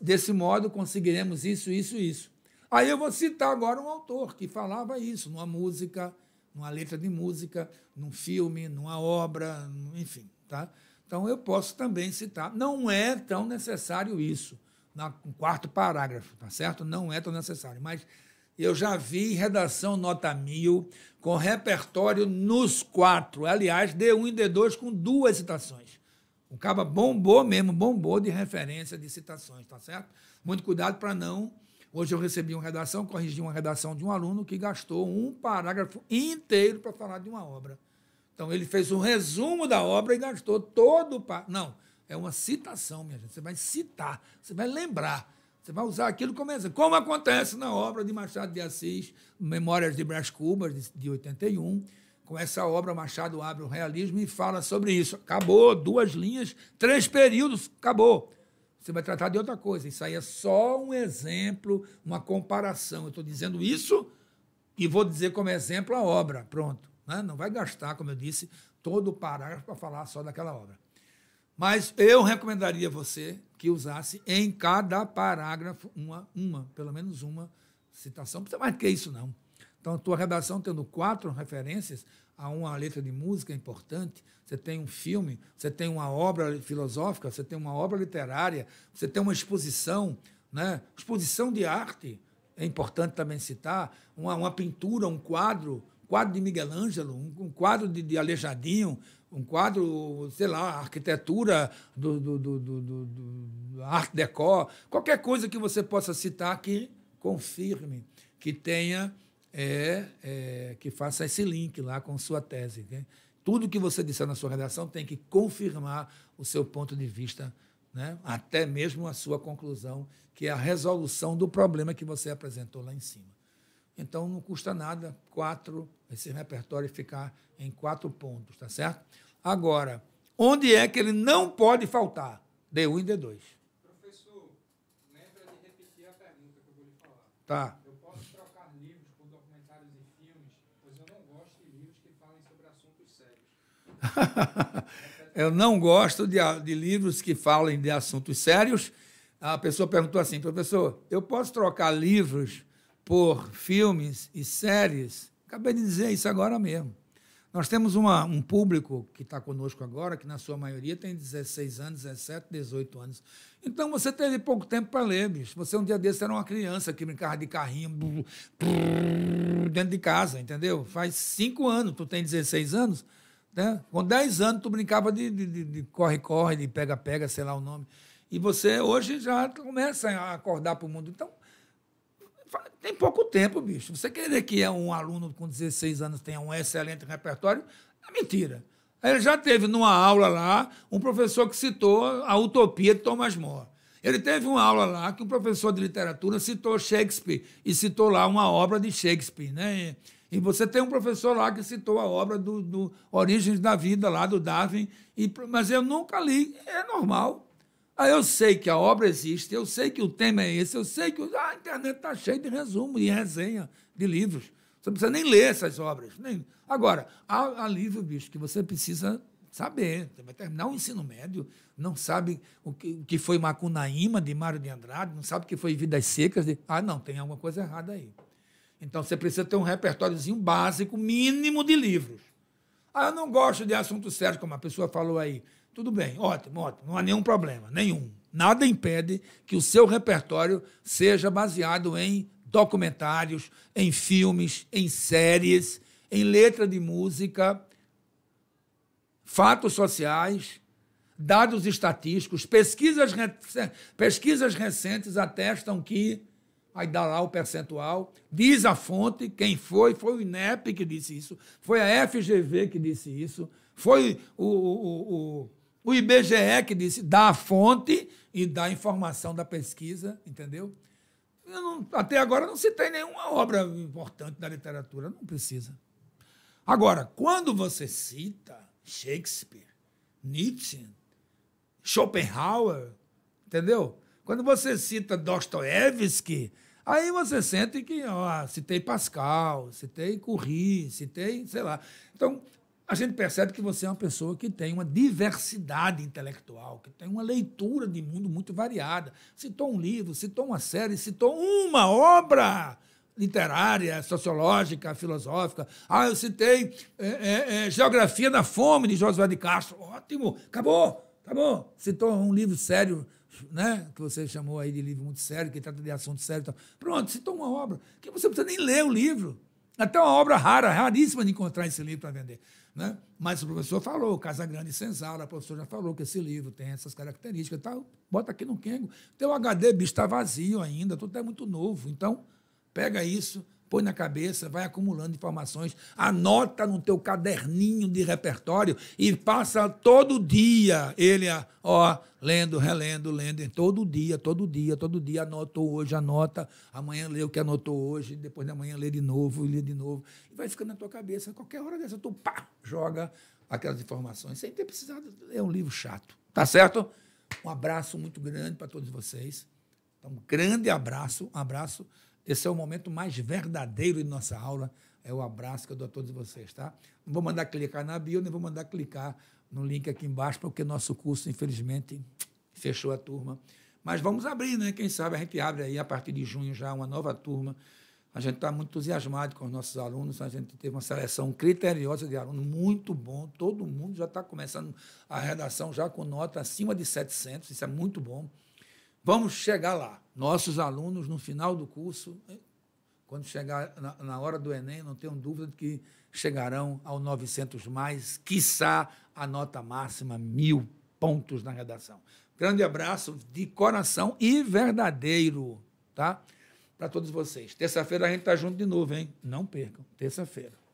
desse modo conseguiremos isso, isso, isso. Aí eu vou citar agora um autor que falava isso numa música, numa letra de música, num filme, numa obra, enfim, tá? Então eu posso também citar. Não é tão necessário isso no um quarto parágrafo, tá certo? Não é tão necessário. Mas eu já vi redação nota mil com repertório nos quatro. Aliás, D1 e D2 com duas citações. O Caba bombou mesmo, bombou de referência de citações, tá certo? Muito cuidado para não. Hoje eu recebi uma redação, corrigi uma redação de um aluno que gastou um parágrafo inteiro para falar de uma obra. Então ele fez um resumo da obra e gastou todo o. Par... Não é uma citação, minha gente. Você vai citar, você vai lembrar. Você vai usar aquilo como exemplo. Como acontece na obra de Machado de Assis, Memórias de Brás Cubas, de, de 81. Com essa obra, Machado abre o realismo e fala sobre isso. Acabou, duas linhas, três períodos, acabou. Você vai tratar de outra coisa. Isso aí é só um exemplo, uma comparação. Eu estou dizendo isso e vou dizer como exemplo a obra. Pronto. Né? Não vai gastar, como eu disse, todo o parágrafo para falar só daquela obra. Mas eu recomendaria você que usasse em cada parágrafo uma, uma pelo menos uma citação. Não precisa mais do que isso, não. Então, a tua redação tendo quatro referências a uma letra de música importante, você tem um filme, você tem uma obra filosófica, você tem uma obra literária, você tem uma exposição, né? exposição de arte, é importante também citar, uma, uma pintura, um quadro, quadro de Miguel Ângelo, um, um quadro de, de Alejadinho, um quadro, sei lá, arquitetura, do, do, do, do, Art Deco, qualquer coisa que você possa citar que confirme, que tenha, é, é, que faça esse link lá com sua tese. Tudo que você disser na sua redação tem que confirmar o seu ponto de vista, né? até mesmo a sua conclusão, que é a resolução do problema que você apresentou lá em cima. Então, não custa nada quatro esse repertório ficar em quatro pontos, tá certo? Agora, onde é que ele não pode faltar? D1 e D2. Professor, lembra de repetir a pergunta que eu vou lhe falar. Tá. Eu posso trocar livros por documentários e filmes, pois eu não gosto de livros que falem sobre assuntos sérios. eu não gosto de, de livros que falem de assuntos sérios. A pessoa perguntou assim, professor, eu posso trocar livros por filmes e séries? Acabei de dizer isso agora mesmo. Nós temos uma, um público que está conosco agora, que na sua maioria tem 16 anos, 17, 18 anos. Então você teve pouco tempo para ler, bicho. Você um dia desse era uma criança que brincava de carrinho brrr, brrr, dentro de casa, entendeu? Faz cinco anos, tu tem 16 anos, né? com 10 anos tu brincava de corre-corre, de pega-pega, sei lá o nome. E você hoje já começa a acordar para o mundo. Então, tem pouco tempo, bicho. Você querer que é um aluno com 16 anos tenha um excelente repertório é mentira. Ele já teve numa aula lá um professor que citou a utopia de Thomas More. Ele teve uma aula lá que o um professor de literatura citou Shakespeare e citou lá uma obra de Shakespeare, né? E você tem um professor lá que citou a obra do, do Origens da Vida lá do Darwin, e, mas eu nunca li. É normal. Ah, eu sei que a obra existe, eu sei que o tema é esse, eu sei que ah, a internet está cheia de resumo, e resenha, de livros. Você não precisa nem ler essas obras. Nem... Agora, há, há livro, bicho, que você precisa saber. Você vai terminar o ensino médio, não sabe o que, o que foi Macunaíma, de Mário de Andrade, não sabe o que foi Vidas Secas. De... Ah, não, tem alguma coisa errada aí. Então, você precisa ter um repertóriozinho básico, mínimo de livros. Ah, eu não gosto de assuntos sérios, como a pessoa falou aí. Tudo bem, ótimo, ótimo. Não há nenhum problema, nenhum. Nada impede que o seu repertório seja baseado em documentários, em filmes, em séries, em letra de música, fatos sociais, dados estatísticos, pesquisas, pesquisas recentes atestam que, aí dá lá o percentual, diz a fonte, quem foi, foi o INEP que disse isso, foi a FGV que disse isso, foi o, o, o o IBGE que disse dá a fonte e dá a informação da pesquisa, entendeu? Não, até agora não se tem nenhuma obra importante da literatura, não precisa. Agora, quando você cita Shakespeare, Nietzsche, Schopenhauer, entendeu? Quando você cita Dostoevsky, aí você sente que, ó, citei Pascal, citei Curie, citei, sei lá. Então, a gente percebe que você é uma pessoa que tem uma diversidade intelectual, que tem uma leitura de mundo muito variada. Citou um livro, citou uma série, citou uma obra literária, sociológica, filosófica. Ah, eu citei é, é, é Geografia da Fome, de Josué de Castro. Ótimo, acabou, acabou. Citou um livro sério, né, que você chamou aí de livro muito sério, que trata de assunto sério. Então. Pronto, citou uma obra que você não precisa nem ler o livro. Até uma obra rara, raríssima de encontrar esse livro para vender. Né? Mas o professor falou, Casa Grande Senzala, o professor já falou que esse livro tem essas características. tal, bota aqui no Kengo. Teu HD, bicho, está vazio ainda, tudo é tá muito novo. Então, pega isso, põe na cabeça, vai acumulando informações, anota no teu caderninho de repertório e passa todo dia ele ó lendo, relendo, lendo, todo dia, todo dia, todo dia anota hoje, anota, amanhã lê o que anotou hoje, depois de amanhã lê de novo, lê de novo e vai ficando na tua cabeça. Qualquer hora dessa tu pá, joga aquelas informações sem ter precisado. É um livro chato, tá certo? Um abraço muito grande para todos vocês. Então, um grande abraço, um abraço esse é o momento mais verdadeiro de nossa aula. É o abraço que eu dou a todos vocês, tá? Não vou mandar clicar na bio, nem vou mandar clicar no link aqui embaixo, porque nosso curso, infelizmente, fechou a turma. Mas vamos abrir, né? Quem sabe a gente abre aí a partir de junho já uma nova turma. A gente está muito entusiasmado com os nossos alunos, a gente teve uma seleção criteriosa de alunos, muito bom. Todo mundo já está começando a redação já com nota acima de 700, isso é muito bom. Vamos chegar lá. Nossos alunos, no final do curso, eh, quando chegar na, hora do Enem, não tenho dúvida de que chegarão ao 900 mais, quiçá a nota máxima, mil pontos na redação. Grande abraço de coração e verdadeiro, tá? Para todos vocês. Terça-feira a gente está junto de novo, hein? Não percam. Terça-feira.